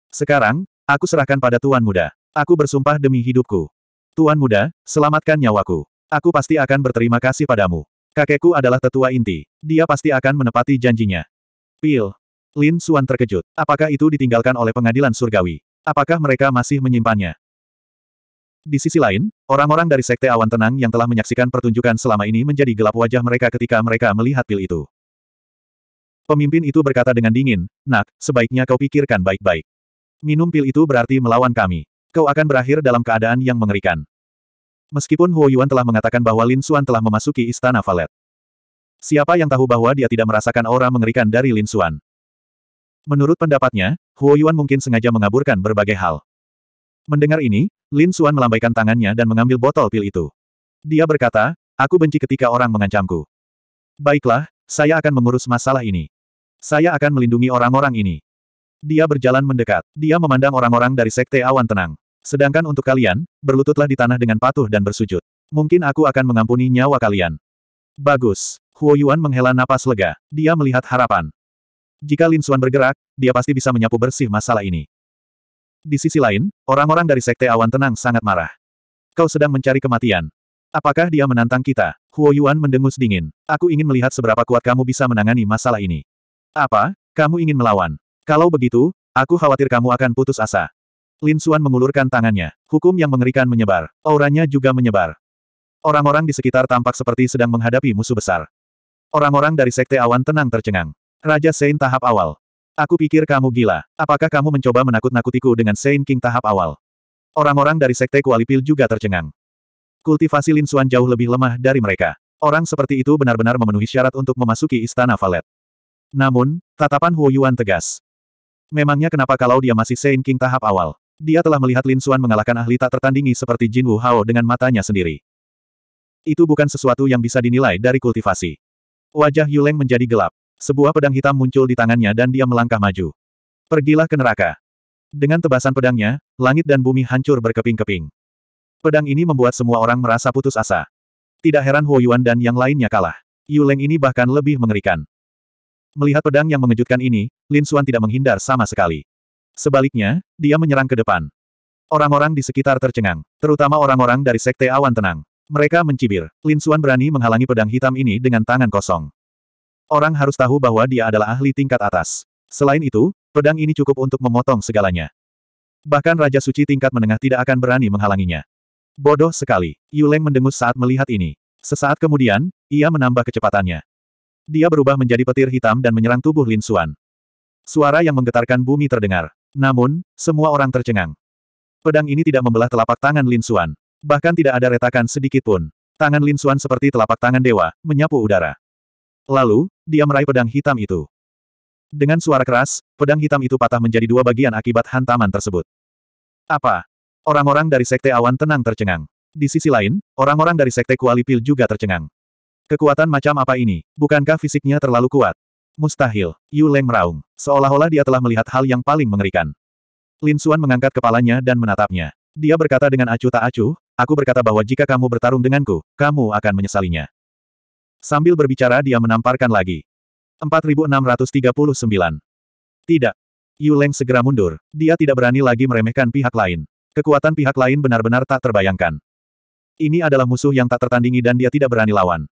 Sekarang, aku serahkan pada Tuan Muda. Aku bersumpah demi hidupku. Tuan Muda, selamatkan nyawaku. Aku pasti akan berterima kasih padamu. Kakekku adalah tetua inti. Dia pasti akan menepati janjinya. Pil. Lin Suan terkejut. Apakah itu ditinggalkan oleh pengadilan surgawi? Apakah mereka masih menyimpannya? Di sisi lain, orang-orang dari Sekte Awan Tenang yang telah menyaksikan pertunjukan selama ini menjadi gelap wajah mereka ketika mereka melihat pil itu. Pemimpin itu berkata dengan dingin, Nak, sebaiknya kau pikirkan baik-baik. Minum pil itu berarti melawan kami. Kau akan berakhir dalam keadaan yang mengerikan. Meskipun Huo Yuan telah mengatakan bahwa Lin Xuan telah memasuki istana Valet. Siapa yang tahu bahwa dia tidak merasakan aura mengerikan dari Lin Xuan? Menurut pendapatnya, Huo Yuan mungkin sengaja mengaburkan berbagai hal. Mendengar ini, Lin Xuan melambaikan tangannya dan mengambil botol pil itu. Dia berkata, aku benci ketika orang mengancamku. Baiklah, saya akan mengurus masalah ini. Saya akan melindungi orang-orang ini. Dia berjalan mendekat. Dia memandang orang-orang dari Sekte Awan Tenang. Sedangkan untuk kalian, berlututlah di tanah dengan patuh dan bersujud. Mungkin aku akan mengampuni nyawa kalian. Bagus. Huo Yuan menghela napas lega. Dia melihat harapan. Jika Lin Xuan bergerak, dia pasti bisa menyapu bersih masalah ini. Di sisi lain, orang-orang dari Sekte Awan Tenang sangat marah. Kau sedang mencari kematian. Apakah dia menantang kita? Huo Yuan mendengus dingin. Aku ingin melihat seberapa kuat kamu bisa menangani masalah ini. Apa, kamu ingin melawan? Kalau begitu, aku khawatir kamu akan putus asa. Lin Xuan mengulurkan tangannya. Hukum yang mengerikan menyebar. Auranya juga menyebar. Orang-orang di sekitar tampak seperti sedang menghadapi musuh besar. Orang-orang dari Sekte Awan tenang tercengang. Raja Sein tahap awal. Aku pikir kamu gila. Apakah kamu mencoba menakut-nakutiku dengan Sein King tahap awal? Orang-orang dari Sekte Kualipil juga tercengang. Kultivasi Lin Xuan jauh lebih lemah dari mereka. Orang seperti itu benar-benar memenuhi syarat untuk memasuki Istana Valet. Namun, tatapan Huo Yuan tegas. Memangnya kenapa kalau dia masih Sein King tahap awal? Dia telah melihat Lin Xuan mengalahkan ahli tak tertandingi seperti Jin Wu Hao dengan matanya sendiri. Itu bukan sesuatu yang bisa dinilai dari kultivasi. Wajah Yuleng menjadi gelap. Sebuah pedang hitam muncul di tangannya dan dia melangkah maju. Pergilah ke neraka. Dengan tebasan pedangnya, langit dan bumi hancur berkeping-keping. Pedang ini membuat semua orang merasa putus asa. Tidak heran Huo Yuan dan yang lainnya kalah. Yuleng ini bahkan lebih mengerikan. Melihat pedang yang mengejutkan ini, Lin Suan tidak menghindar sama sekali. Sebaliknya, dia menyerang ke depan. Orang-orang di sekitar tercengang, terutama orang-orang dari Sekte Awan Tenang. Mereka mencibir. Lin Suan berani menghalangi pedang hitam ini dengan tangan kosong. Orang harus tahu bahwa dia adalah ahli tingkat atas. Selain itu, pedang ini cukup untuk memotong segalanya. Bahkan Raja Suci tingkat menengah tidak akan berani menghalanginya. Bodoh sekali. Yuleng mendengus saat melihat ini. Sesaat kemudian, ia menambah kecepatannya. Dia berubah menjadi petir hitam dan menyerang tubuh Lin Xuan. Suara yang menggetarkan bumi terdengar. Namun, semua orang tercengang. Pedang ini tidak membelah telapak tangan Lin Xuan. Bahkan tidak ada retakan sedikit pun. Tangan Lin Xuan seperti telapak tangan dewa, menyapu udara. Lalu, dia meraih pedang hitam itu. Dengan suara keras, pedang hitam itu patah menjadi dua bagian akibat hantaman tersebut. Apa? Orang-orang dari Sekte Awan tenang tercengang. Di sisi lain, orang-orang dari Sekte Kuali Pil juga tercengang. Kekuatan macam apa ini? Bukankah fisiknya terlalu kuat? Mustahil. Yu Leng meraung. Seolah-olah dia telah melihat hal yang paling mengerikan. Lin Xuan mengangkat kepalanya dan menatapnya. Dia berkata dengan acuh tak acuh, aku berkata bahwa jika kamu bertarung denganku, kamu akan menyesalinya. Sambil berbicara dia menamparkan lagi. 4639. Tidak. Yu Leng segera mundur. Dia tidak berani lagi meremehkan pihak lain. Kekuatan pihak lain benar-benar tak terbayangkan. Ini adalah musuh yang tak tertandingi dan dia tidak berani lawan.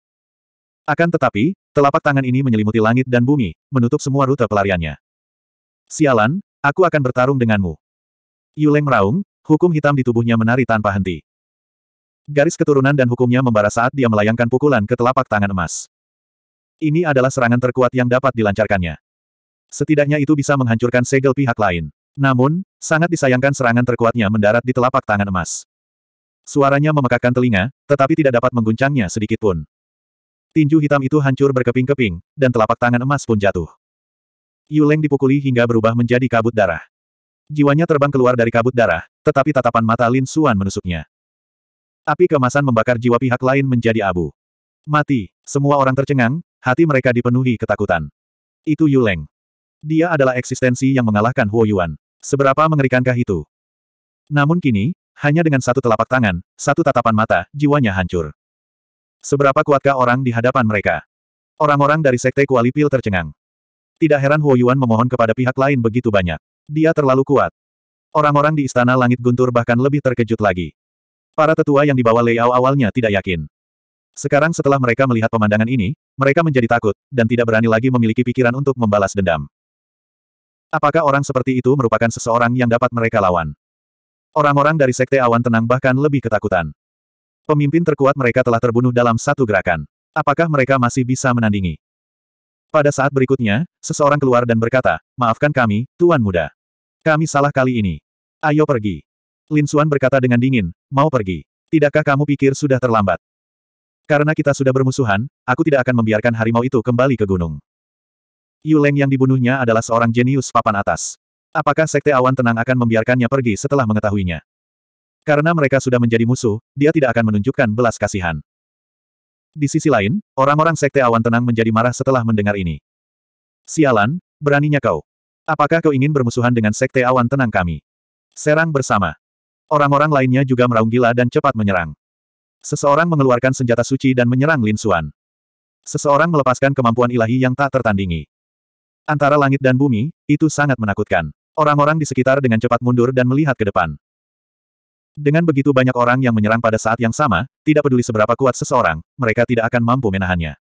Akan tetapi, telapak tangan ini menyelimuti langit dan bumi, menutup semua rute pelariannya. Sialan, aku akan bertarung denganmu. Yuleng meraung, hukum hitam di tubuhnya menari tanpa henti. Garis keturunan dan hukumnya membara saat dia melayangkan pukulan ke telapak tangan emas. Ini adalah serangan terkuat yang dapat dilancarkannya. Setidaknya itu bisa menghancurkan segel pihak lain. Namun, sangat disayangkan serangan terkuatnya mendarat di telapak tangan emas. Suaranya memekakkan telinga, tetapi tidak dapat mengguncangnya sedikitpun tinju hitam itu hancur berkeping-keping, dan telapak tangan emas pun jatuh. Yuleng dipukuli hingga berubah menjadi kabut darah. Jiwanya terbang keluar dari kabut darah, tetapi tatapan mata Lin Suan menusuknya. Api kemasan membakar jiwa pihak lain menjadi abu. Mati, semua orang tercengang, hati mereka dipenuhi ketakutan. Itu Yuleng. Dia adalah eksistensi yang mengalahkan Huo Yuan. Seberapa mengerikankah itu? Namun kini, hanya dengan satu telapak tangan, satu tatapan mata, jiwanya hancur. Seberapa kuatkah orang di hadapan mereka? Orang-orang dari Sekte Kuali Pil tercengang. Tidak heran Huo Yuan memohon kepada pihak lain begitu banyak. Dia terlalu kuat. Orang-orang di Istana Langit Guntur bahkan lebih terkejut lagi. Para tetua yang dibawa Ao awalnya tidak yakin. Sekarang setelah mereka melihat pemandangan ini, mereka menjadi takut, dan tidak berani lagi memiliki pikiran untuk membalas dendam. Apakah orang seperti itu merupakan seseorang yang dapat mereka lawan? Orang-orang dari Sekte Awan Tenang bahkan lebih ketakutan. Pemimpin terkuat mereka telah terbunuh dalam satu gerakan. Apakah mereka masih bisa menandingi? Pada saat berikutnya, seseorang keluar dan berkata, Maafkan kami, Tuan Muda. Kami salah kali ini. Ayo pergi. Lin Suan berkata dengan dingin, mau pergi. Tidakkah kamu pikir sudah terlambat? Karena kita sudah bermusuhan, aku tidak akan membiarkan harimau itu kembali ke gunung. Yu Leng yang dibunuhnya adalah seorang jenius papan atas. Apakah Sekte Awan Tenang akan membiarkannya pergi setelah mengetahuinya? Karena mereka sudah menjadi musuh, dia tidak akan menunjukkan belas kasihan. Di sisi lain, orang-orang sekte awan tenang menjadi marah setelah mendengar ini. Sialan, beraninya kau. Apakah kau ingin bermusuhan dengan sekte awan tenang kami? Serang bersama. Orang-orang lainnya juga meraung gila dan cepat menyerang. Seseorang mengeluarkan senjata suci dan menyerang Lin Suan. Seseorang melepaskan kemampuan ilahi yang tak tertandingi. Antara langit dan bumi, itu sangat menakutkan. Orang-orang di sekitar dengan cepat mundur dan melihat ke depan. Dengan begitu banyak orang yang menyerang pada saat yang sama, tidak peduli seberapa kuat seseorang, mereka tidak akan mampu menahannya.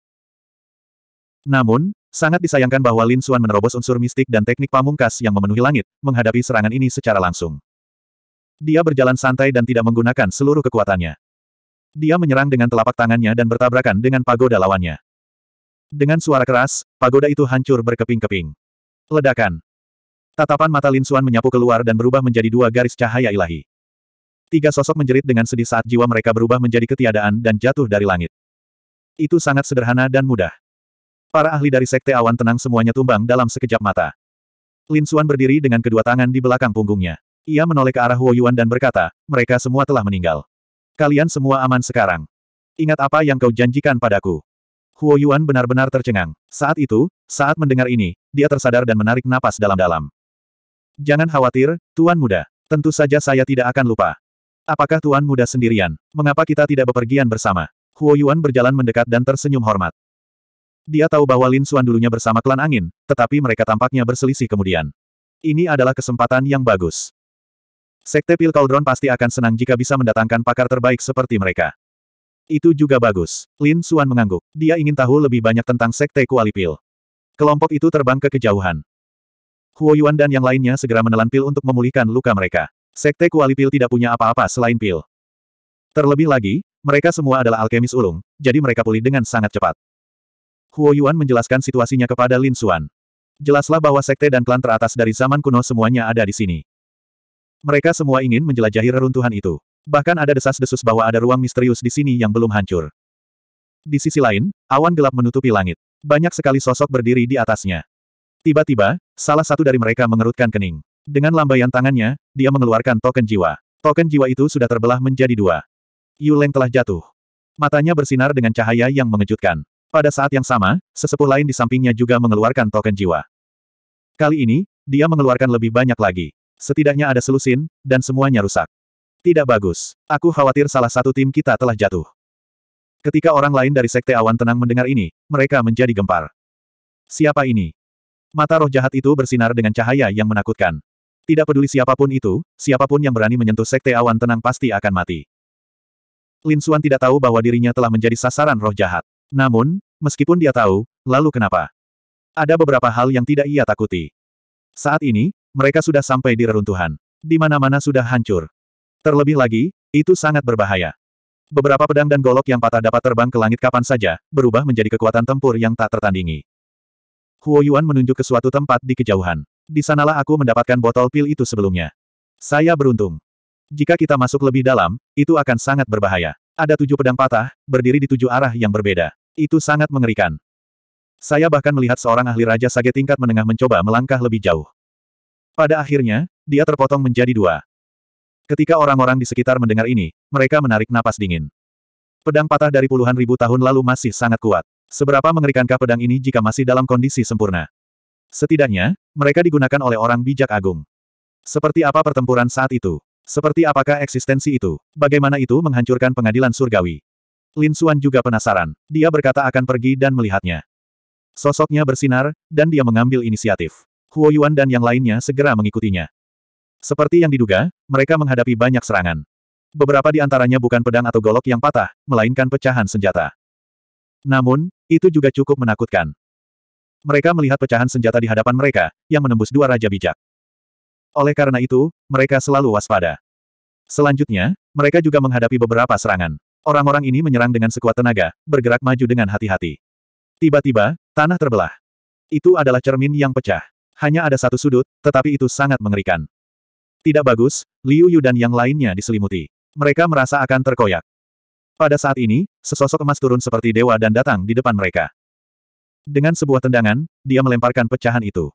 Namun, sangat disayangkan bahwa Lin Xuan menerobos unsur mistik dan teknik pamungkas yang memenuhi langit, menghadapi serangan ini secara langsung. Dia berjalan santai dan tidak menggunakan seluruh kekuatannya. Dia menyerang dengan telapak tangannya dan bertabrakan dengan pagoda lawannya. Dengan suara keras, pagoda itu hancur berkeping-keping. Ledakan. Tatapan mata Lin Xuan menyapu keluar dan berubah menjadi dua garis cahaya ilahi. Tiga sosok menjerit dengan sedih saat jiwa mereka berubah menjadi ketiadaan dan jatuh dari langit. Itu sangat sederhana dan mudah. Para ahli dari Sekte Awan Tenang semuanya tumbang dalam sekejap mata. Lin Xuan berdiri dengan kedua tangan di belakang punggungnya. Ia menoleh ke arah Huo Yuan dan berkata, mereka semua telah meninggal. Kalian semua aman sekarang. Ingat apa yang kau janjikan padaku. Huo Yuan benar-benar tercengang. Saat itu, saat mendengar ini, dia tersadar dan menarik napas dalam-dalam. Jangan khawatir, Tuan Muda. Tentu saja saya tidak akan lupa. Apakah Tuan Muda sendirian? Mengapa kita tidak bepergian bersama? Huo Yuan berjalan mendekat dan tersenyum hormat. Dia tahu bahwa Lin Xuan dulunya bersama klan angin, tetapi mereka tampaknya berselisih kemudian. Ini adalah kesempatan yang bagus. Sekte Pil Cauldron pasti akan senang jika bisa mendatangkan pakar terbaik seperti mereka. Itu juga bagus. Lin Xuan mengangguk. Dia ingin tahu lebih banyak tentang Sekte Kuali Pil. Kelompok itu terbang ke kejauhan. Huo Yuan dan yang lainnya segera menelan pil untuk memulihkan luka mereka. Sekte Kuali Pil tidak punya apa-apa selain pil. Terlebih lagi, mereka semua adalah alkemis ulung, jadi mereka pulih dengan sangat cepat. Huo Yuan menjelaskan situasinya kepada Lin Xuan. Jelaslah bahwa sekte dan klan teratas dari zaman kuno semuanya ada di sini. Mereka semua ingin menjelajahi reruntuhan itu. Bahkan ada desas-desus bahwa ada ruang misterius di sini yang belum hancur. Di sisi lain, awan gelap menutupi langit. Banyak sekali sosok berdiri di atasnya. Tiba-tiba, salah satu dari mereka mengerutkan kening. Dengan lambaian tangannya, dia mengeluarkan token jiwa. Token jiwa itu sudah terbelah menjadi dua. Yuleng telah jatuh. Matanya bersinar dengan cahaya yang mengejutkan. Pada saat yang sama, sesepuh lain di sampingnya juga mengeluarkan token jiwa. Kali ini, dia mengeluarkan lebih banyak lagi. Setidaknya ada selusin, dan semuanya rusak. Tidak bagus. Aku khawatir salah satu tim kita telah jatuh. Ketika orang lain dari Sekte Awan Tenang mendengar ini, mereka menjadi gempar. Siapa ini? Mata roh jahat itu bersinar dengan cahaya yang menakutkan. Tidak peduli siapapun itu, siapapun yang berani menyentuh sekte awan tenang pasti akan mati. Lin Xuan tidak tahu bahwa dirinya telah menjadi sasaran roh jahat. Namun, meskipun dia tahu, lalu kenapa? Ada beberapa hal yang tidak ia takuti. Saat ini, mereka sudah sampai di reruntuhan. Di mana-mana sudah hancur. Terlebih lagi, itu sangat berbahaya. Beberapa pedang dan golok yang patah dapat terbang ke langit kapan saja, berubah menjadi kekuatan tempur yang tak tertandingi. Huo Yuan menunjuk ke suatu tempat di kejauhan. Di sanalah aku mendapatkan botol pil itu sebelumnya. Saya beruntung. Jika kita masuk lebih dalam, itu akan sangat berbahaya. Ada tujuh pedang patah, berdiri di tujuh arah yang berbeda. Itu sangat mengerikan. Saya bahkan melihat seorang ahli Raja Sage tingkat menengah mencoba melangkah lebih jauh. Pada akhirnya, dia terpotong menjadi dua. Ketika orang-orang di sekitar mendengar ini, mereka menarik napas dingin. Pedang patah dari puluhan ribu tahun lalu masih sangat kuat. Seberapa mengerikankah pedang ini jika masih dalam kondisi sempurna? Setidaknya, mereka digunakan oleh orang bijak agung. Seperti apa pertempuran saat itu? Seperti apakah eksistensi itu? Bagaimana itu menghancurkan pengadilan surgawi? Lin Suan juga penasaran. Dia berkata akan pergi dan melihatnya. Sosoknya bersinar, dan dia mengambil inisiatif. Huo Yuan dan yang lainnya segera mengikutinya. Seperti yang diduga, mereka menghadapi banyak serangan. Beberapa di antaranya bukan pedang atau golok yang patah, melainkan pecahan senjata. Namun, itu juga cukup menakutkan. Mereka melihat pecahan senjata di hadapan mereka, yang menembus dua raja bijak. Oleh karena itu, mereka selalu waspada. Selanjutnya, mereka juga menghadapi beberapa serangan. Orang-orang ini menyerang dengan sekuat tenaga, bergerak maju dengan hati-hati. Tiba-tiba, tanah terbelah. Itu adalah cermin yang pecah. Hanya ada satu sudut, tetapi itu sangat mengerikan. Tidak bagus, Liu Yu dan yang lainnya diselimuti. Mereka merasa akan terkoyak. Pada saat ini, sesosok emas turun seperti dewa dan datang di depan mereka. Dengan sebuah tendangan, dia melemparkan pecahan itu.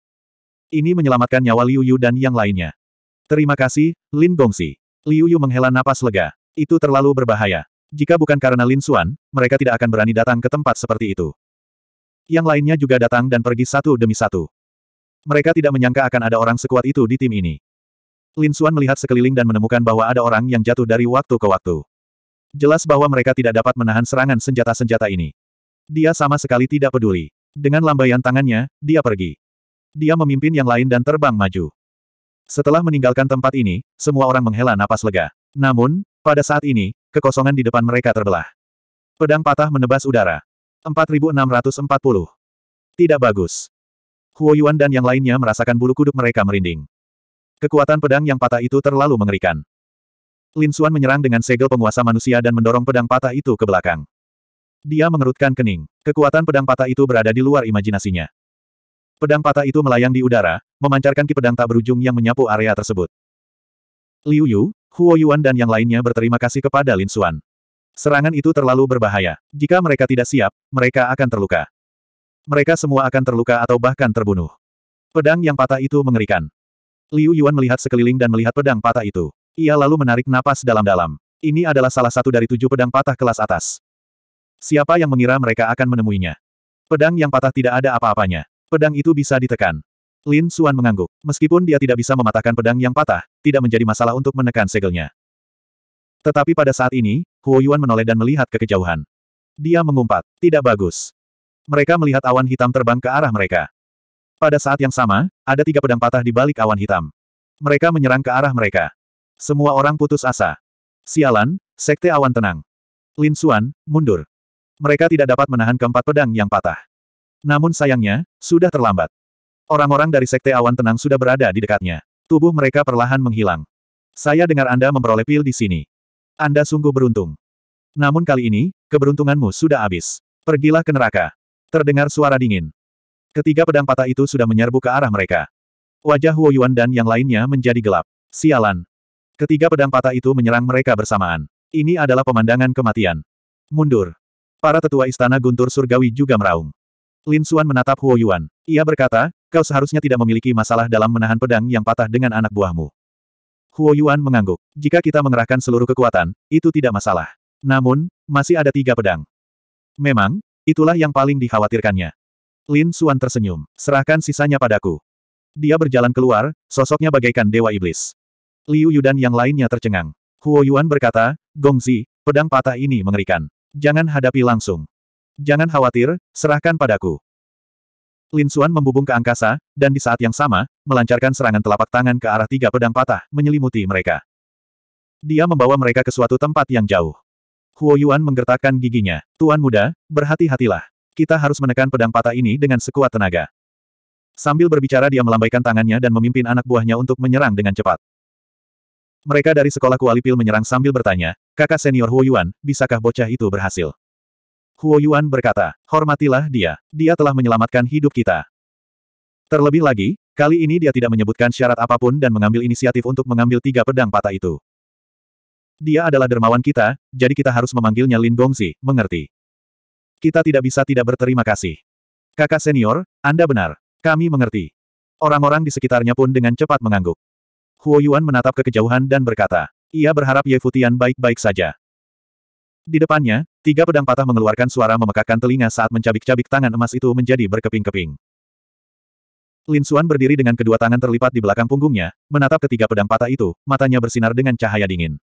Ini menyelamatkan nyawa Liu Yu dan yang lainnya. Terima kasih, Lin Gongxi. Liu Yu menghela napas lega. Itu terlalu berbahaya. Jika bukan karena Lin Xuan, mereka tidak akan berani datang ke tempat seperti itu. Yang lainnya juga datang dan pergi satu demi satu. Mereka tidak menyangka akan ada orang sekuat itu di tim ini. Lin Xuan melihat sekeliling dan menemukan bahwa ada orang yang jatuh dari waktu ke waktu. Jelas bahwa mereka tidak dapat menahan serangan senjata-senjata ini. Dia sama sekali tidak peduli. Dengan lambaian tangannya, dia pergi. Dia memimpin yang lain dan terbang maju. Setelah meninggalkan tempat ini, semua orang menghela napas lega. Namun, pada saat ini, kekosongan di depan mereka terbelah. Pedang patah menebas udara. 4640. Tidak bagus. Huo Yuan dan yang lainnya merasakan bulu kuduk mereka merinding. Kekuatan pedang yang patah itu terlalu mengerikan. Lin Xuan menyerang dengan segel penguasa manusia dan mendorong pedang patah itu ke belakang. Dia mengerutkan kening. Kekuatan pedang patah itu berada di luar imajinasinya. Pedang patah itu melayang di udara, memancarkan ki pedang tak berujung yang menyapu area tersebut. Liu Yu, Huo Yuan dan yang lainnya berterima kasih kepada Lin Xuan. Serangan itu terlalu berbahaya. Jika mereka tidak siap, mereka akan terluka. Mereka semua akan terluka atau bahkan terbunuh. Pedang yang patah itu mengerikan. Liu Yuan melihat sekeliling dan melihat pedang patah itu. Ia lalu menarik napas dalam-dalam. Ini adalah salah satu dari tujuh pedang patah kelas atas. Siapa yang mengira mereka akan menemuinya? Pedang yang patah tidak ada apa-apanya. Pedang itu bisa ditekan. Lin Suan mengangguk. Meskipun dia tidak bisa mematahkan pedang yang patah, tidak menjadi masalah untuk menekan segelnya. Tetapi pada saat ini, Huo Yuan menoleh dan melihat ke kejauhan. Dia mengumpat. Tidak bagus. Mereka melihat awan hitam terbang ke arah mereka. Pada saat yang sama, ada tiga pedang patah di balik awan hitam. Mereka menyerang ke arah mereka. Semua orang putus asa. Sialan, Sekte Awan Tenang. Lin Suan mundur. Mereka tidak dapat menahan keempat pedang yang patah. Namun sayangnya, sudah terlambat. Orang-orang dari Sekte Awan Tenang sudah berada di dekatnya. Tubuh mereka perlahan menghilang. Saya dengar Anda memperoleh pil di sini. Anda sungguh beruntung. Namun kali ini, keberuntunganmu sudah habis. Pergilah ke neraka. Terdengar suara dingin. Ketiga pedang patah itu sudah menyerbu ke arah mereka. Wajah Huo Yuan dan yang lainnya menjadi gelap. Sialan. Ketiga pedang patah itu menyerang mereka bersamaan. Ini adalah pemandangan kematian. Mundur. Para tetua istana guntur surgawi juga meraung. Lin Xuan menatap Huo Yuan. Ia berkata, kau seharusnya tidak memiliki masalah dalam menahan pedang yang patah dengan anak buahmu. Huo Yuan mengangguk. Jika kita mengerahkan seluruh kekuatan, itu tidak masalah. Namun, masih ada tiga pedang. Memang, itulah yang paling dikhawatirkannya. Lin Xuan tersenyum. Serahkan sisanya padaku. Dia berjalan keluar, sosoknya bagaikan dewa iblis. Liu Yudan yang lainnya tercengang. Huo Yuan berkata, Gongzi, pedang patah ini mengerikan jangan hadapi langsung. Jangan khawatir, serahkan padaku. Lin Xuan membubung ke angkasa, dan di saat yang sama, melancarkan serangan telapak tangan ke arah tiga pedang patah, menyelimuti mereka. Dia membawa mereka ke suatu tempat yang jauh. Huo Yuan menggertakkan giginya. Tuan muda, berhati-hatilah. Kita harus menekan pedang patah ini dengan sekuat tenaga. Sambil berbicara dia melambaikan tangannya dan memimpin anak buahnya untuk menyerang dengan cepat. Mereka dari sekolah Kualipil menyerang sambil bertanya, kakak senior Huo Yuan, bisakah bocah itu berhasil? Huo Yuan berkata, hormatilah dia, dia telah menyelamatkan hidup kita. Terlebih lagi, kali ini dia tidak menyebutkan syarat apapun dan mengambil inisiatif untuk mengambil tiga pedang patah itu. Dia adalah dermawan kita, jadi kita harus memanggilnya Lin Gongzi, mengerti. Kita tidak bisa tidak berterima kasih. Kakak senior, Anda benar. Kami mengerti. Orang-orang di sekitarnya pun dengan cepat mengangguk. Huo Yuan menatap ke kejauhan dan berkata, ia berharap Ye Futian baik-baik saja. Di depannya, tiga pedang patah mengeluarkan suara memekakkan telinga saat mencabik-cabik tangan emas itu menjadi berkeping-keping. Lin Xuan berdiri dengan kedua tangan terlipat di belakang punggungnya, menatap ketiga pedang patah itu, matanya bersinar dengan cahaya dingin.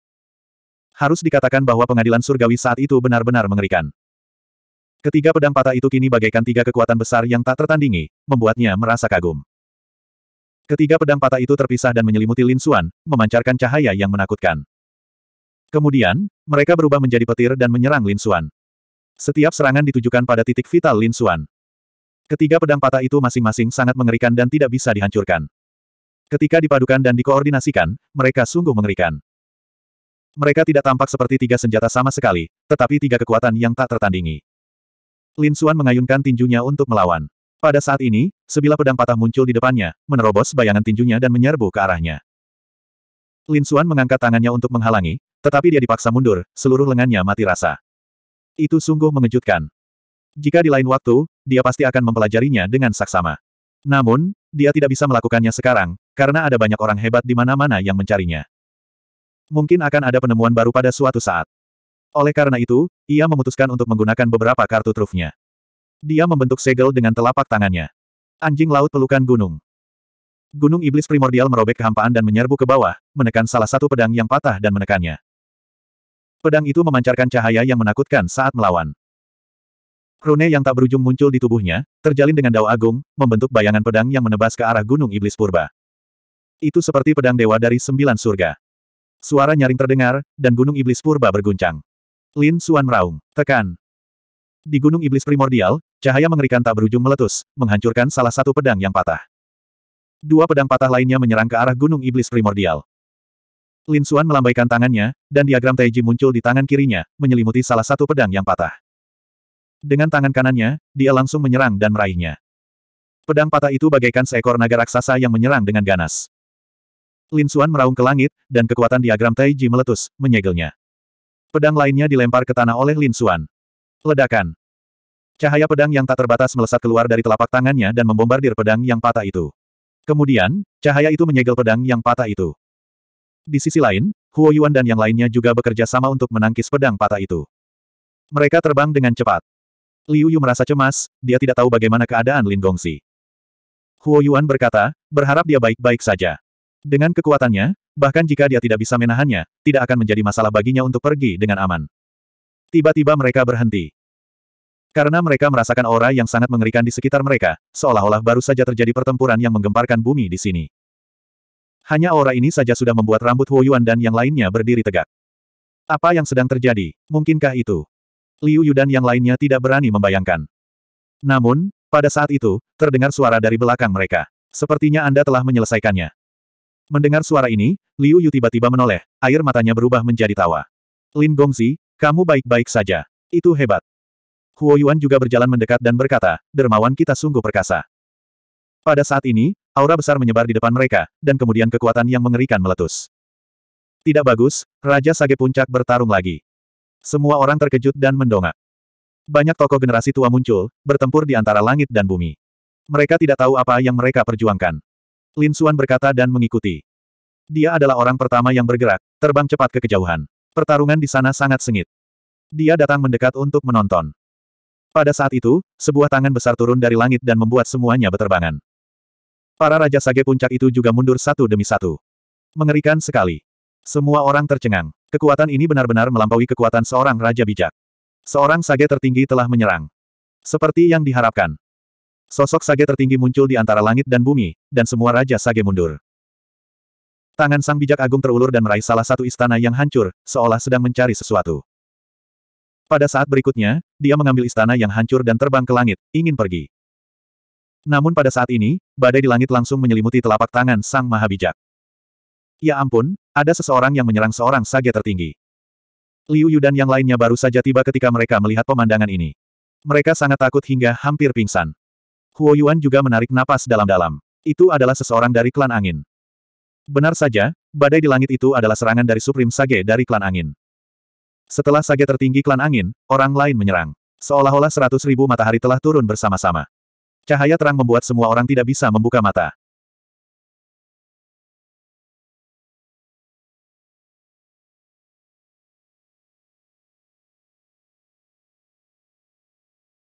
Harus dikatakan bahwa pengadilan surgawi saat itu benar-benar mengerikan. Ketiga pedang patah itu kini bagaikan tiga kekuatan besar yang tak tertandingi, membuatnya merasa kagum. Ketiga pedang patah itu terpisah dan menyelimuti Lin Xuan, memancarkan cahaya yang menakutkan. Kemudian, mereka berubah menjadi petir dan menyerang Lin Xuan. Setiap serangan ditujukan pada titik vital Lin Xuan. Ketiga pedang patah itu masing-masing sangat mengerikan dan tidak bisa dihancurkan. Ketika dipadukan dan dikoordinasikan, mereka sungguh mengerikan. Mereka tidak tampak seperti tiga senjata sama sekali, tetapi tiga kekuatan yang tak tertandingi. Lin Xuan mengayunkan tinjunya untuk melawan. Pada saat ini, sebilah pedang patah muncul di depannya, menerobos bayangan tinjunya dan menyerbu ke arahnya. Lin Xuan mengangkat tangannya untuk menghalangi, tetapi dia dipaksa mundur, seluruh lengannya mati rasa. Itu sungguh mengejutkan. Jika di lain waktu, dia pasti akan mempelajarinya dengan saksama. Namun, dia tidak bisa melakukannya sekarang, karena ada banyak orang hebat di mana-mana yang mencarinya. Mungkin akan ada penemuan baru pada suatu saat. Oleh karena itu, ia memutuskan untuk menggunakan beberapa kartu trufnya. Dia membentuk segel dengan telapak tangannya. Anjing laut pelukan gunung. Gunung iblis primordial merobek kehampaan dan menyerbu ke bawah, menekan salah satu pedang yang patah dan menekannya. Pedang itu memancarkan cahaya yang menakutkan saat melawan. Rune yang tak berujung muncul di tubuhnya, terjalin dengan dao agung, membentuk bayangan pedang yang menebas ke arah gunung iblis purba. Itu seperti pedang dewa dari sembilan surga. Suara nyaring terdengar, dan gunung iblis purba berguncang. Lin Suan meraung, tekan. Di gunung iblis primordial, Cahaya mengerikan tak berujung meletus, menghancurkan salah satu pedang yang patah. Dua pedang patah lainnya menyerang ke arah Gunung Iblis Primordial. Lin Xuan melambaikan tangannya, dan diagram Taiji muncul di tangan kirinya, menyelimuti salah satu pedang yang patah. Dengan tangan kanannya, dia langsung menyerang dan meraihnya. Pedang patah itu bagaikan seekor naga raksasa yang menyerang dengan ganas. Lin Xuan meraung ke langit, dan kekuatan diagram Taiji meletus, menyegelnya. Pedang lainnya dilempar ke tanah oleh Lin Xuan. Ledakan. Cahaya pedang yang tak terbatas melesat keluar dari telapak tangannya dan membombardir pedang yang patah itu. Kemudian, cahaya itu menyegel pedang yang patah itu. Di sisi lain, Huo Yuan dan yang lainnya juga bekerja sama untuk menangkis pedang patah itu. Mereka terbang dengan cepat. Liu Yu merasa cemas, dia tidak tahu bagaimana keadaan Lin Gongxi. Huo Yuan berkata, berharap dia baik-baik saja. Dengan kekuatannya, bahkan jika dia tidak bisa menahannya, tidak akan menjadi masalah baginya untuk pergi dengan aman. Tiba-tiba mereka berhenti. Karena mereka merasakan aura yang sangat mengerikan di sekitar mereka, seolah-olah baru saja terjadi pertempuran yang menggemparkan bumi di sini. Hanya aura ini saja sudah membuat rambut Huoyuan dan yang lainnya berdiri tegak. Apa yang sedang terjadi? Mungkinkah itu? Liu Yu dan yang lainnya tidak berani membayangkan. Namun, pada saat itu, terdengar suara dari belakang mereka. Sepertinya Anda telah menyelesaikannya. Mendengar suara ini, Liu Yu tiba-tiba menoleh, air matanya berubah menjadi tawa. Lin Gongzi, kamu baik-baik saja. Itu hebat. Huo Yuan juga berjalan mendekat dan berkata, dermawan kita sungguh perkasa. Pada saat ini, aura besar menyebar di depan mereka, dan kemudian kekuatan yang mengerikan meletus. Tidak bagus, Raja Sage Puncak bertarung lagi. Semua orang terkejut dan mendongak. Banyak tokoh generasi tua muncul, bertempur di antara langit dan bumi. Mereka tidak tahu apa yang mereka perjuangkan. Lin Xuan berkata dan mengikuti. Dia adalah orang pertama yang bergerak, terbang cepat ke kejauhan. Pertarungan di sana sangat sengit. Dia datang mendekat untuk menonton. Pada saat itu, sebuah tangan besar turun dari langit dan membuat semuanya beterbangan. Para Raja Sage Puncak itu juga mundur satu demi satu. Mengerikan sekali. Semua orang tercengang. Kekuatan ini benar-benar melampaui kekuatan seorang Raja Bijak. Seorang Sage tertinggi telah menyerang. Seperti yang diharapkan. Sosok Sage tertinggi muncul di antara langit dan bumi, dan semua Raja Sage mundur. Tangan Sang Bijak Agung terulur dan meraih salah satu istana yang hancur, seolah sedang mencari sesuatu. Pada saat berikutnya, dia mengambil istana yang hancur dan terbang ke langit, ingin pergi. Namun pada saat ini, badai di langit langsung menyelimuti telapak tangan Sang Maha Bijak. Ya ampun, ada seseorang yang menyerang seorang sage tertinggi. Liu Yu dan yang lainnya baru saja tiba ketika mereka melihat pemandangan ini. Mereka sangat takut hingga hampir pingsan. Huo Yuan juga menarik napas dalam-dalam. Itu adalah seseorang dari klan angin. Benar saja, badai di langit itu adalah serangan dari Supreme Sage dari klan angin. Setelah sage tertinggi klan angin, orang lain menyerang. Seolah-olah seratus ribu matahari telah turun bersama-sama. Cahaya terang membuat semua orang tidak bisa membuka mata.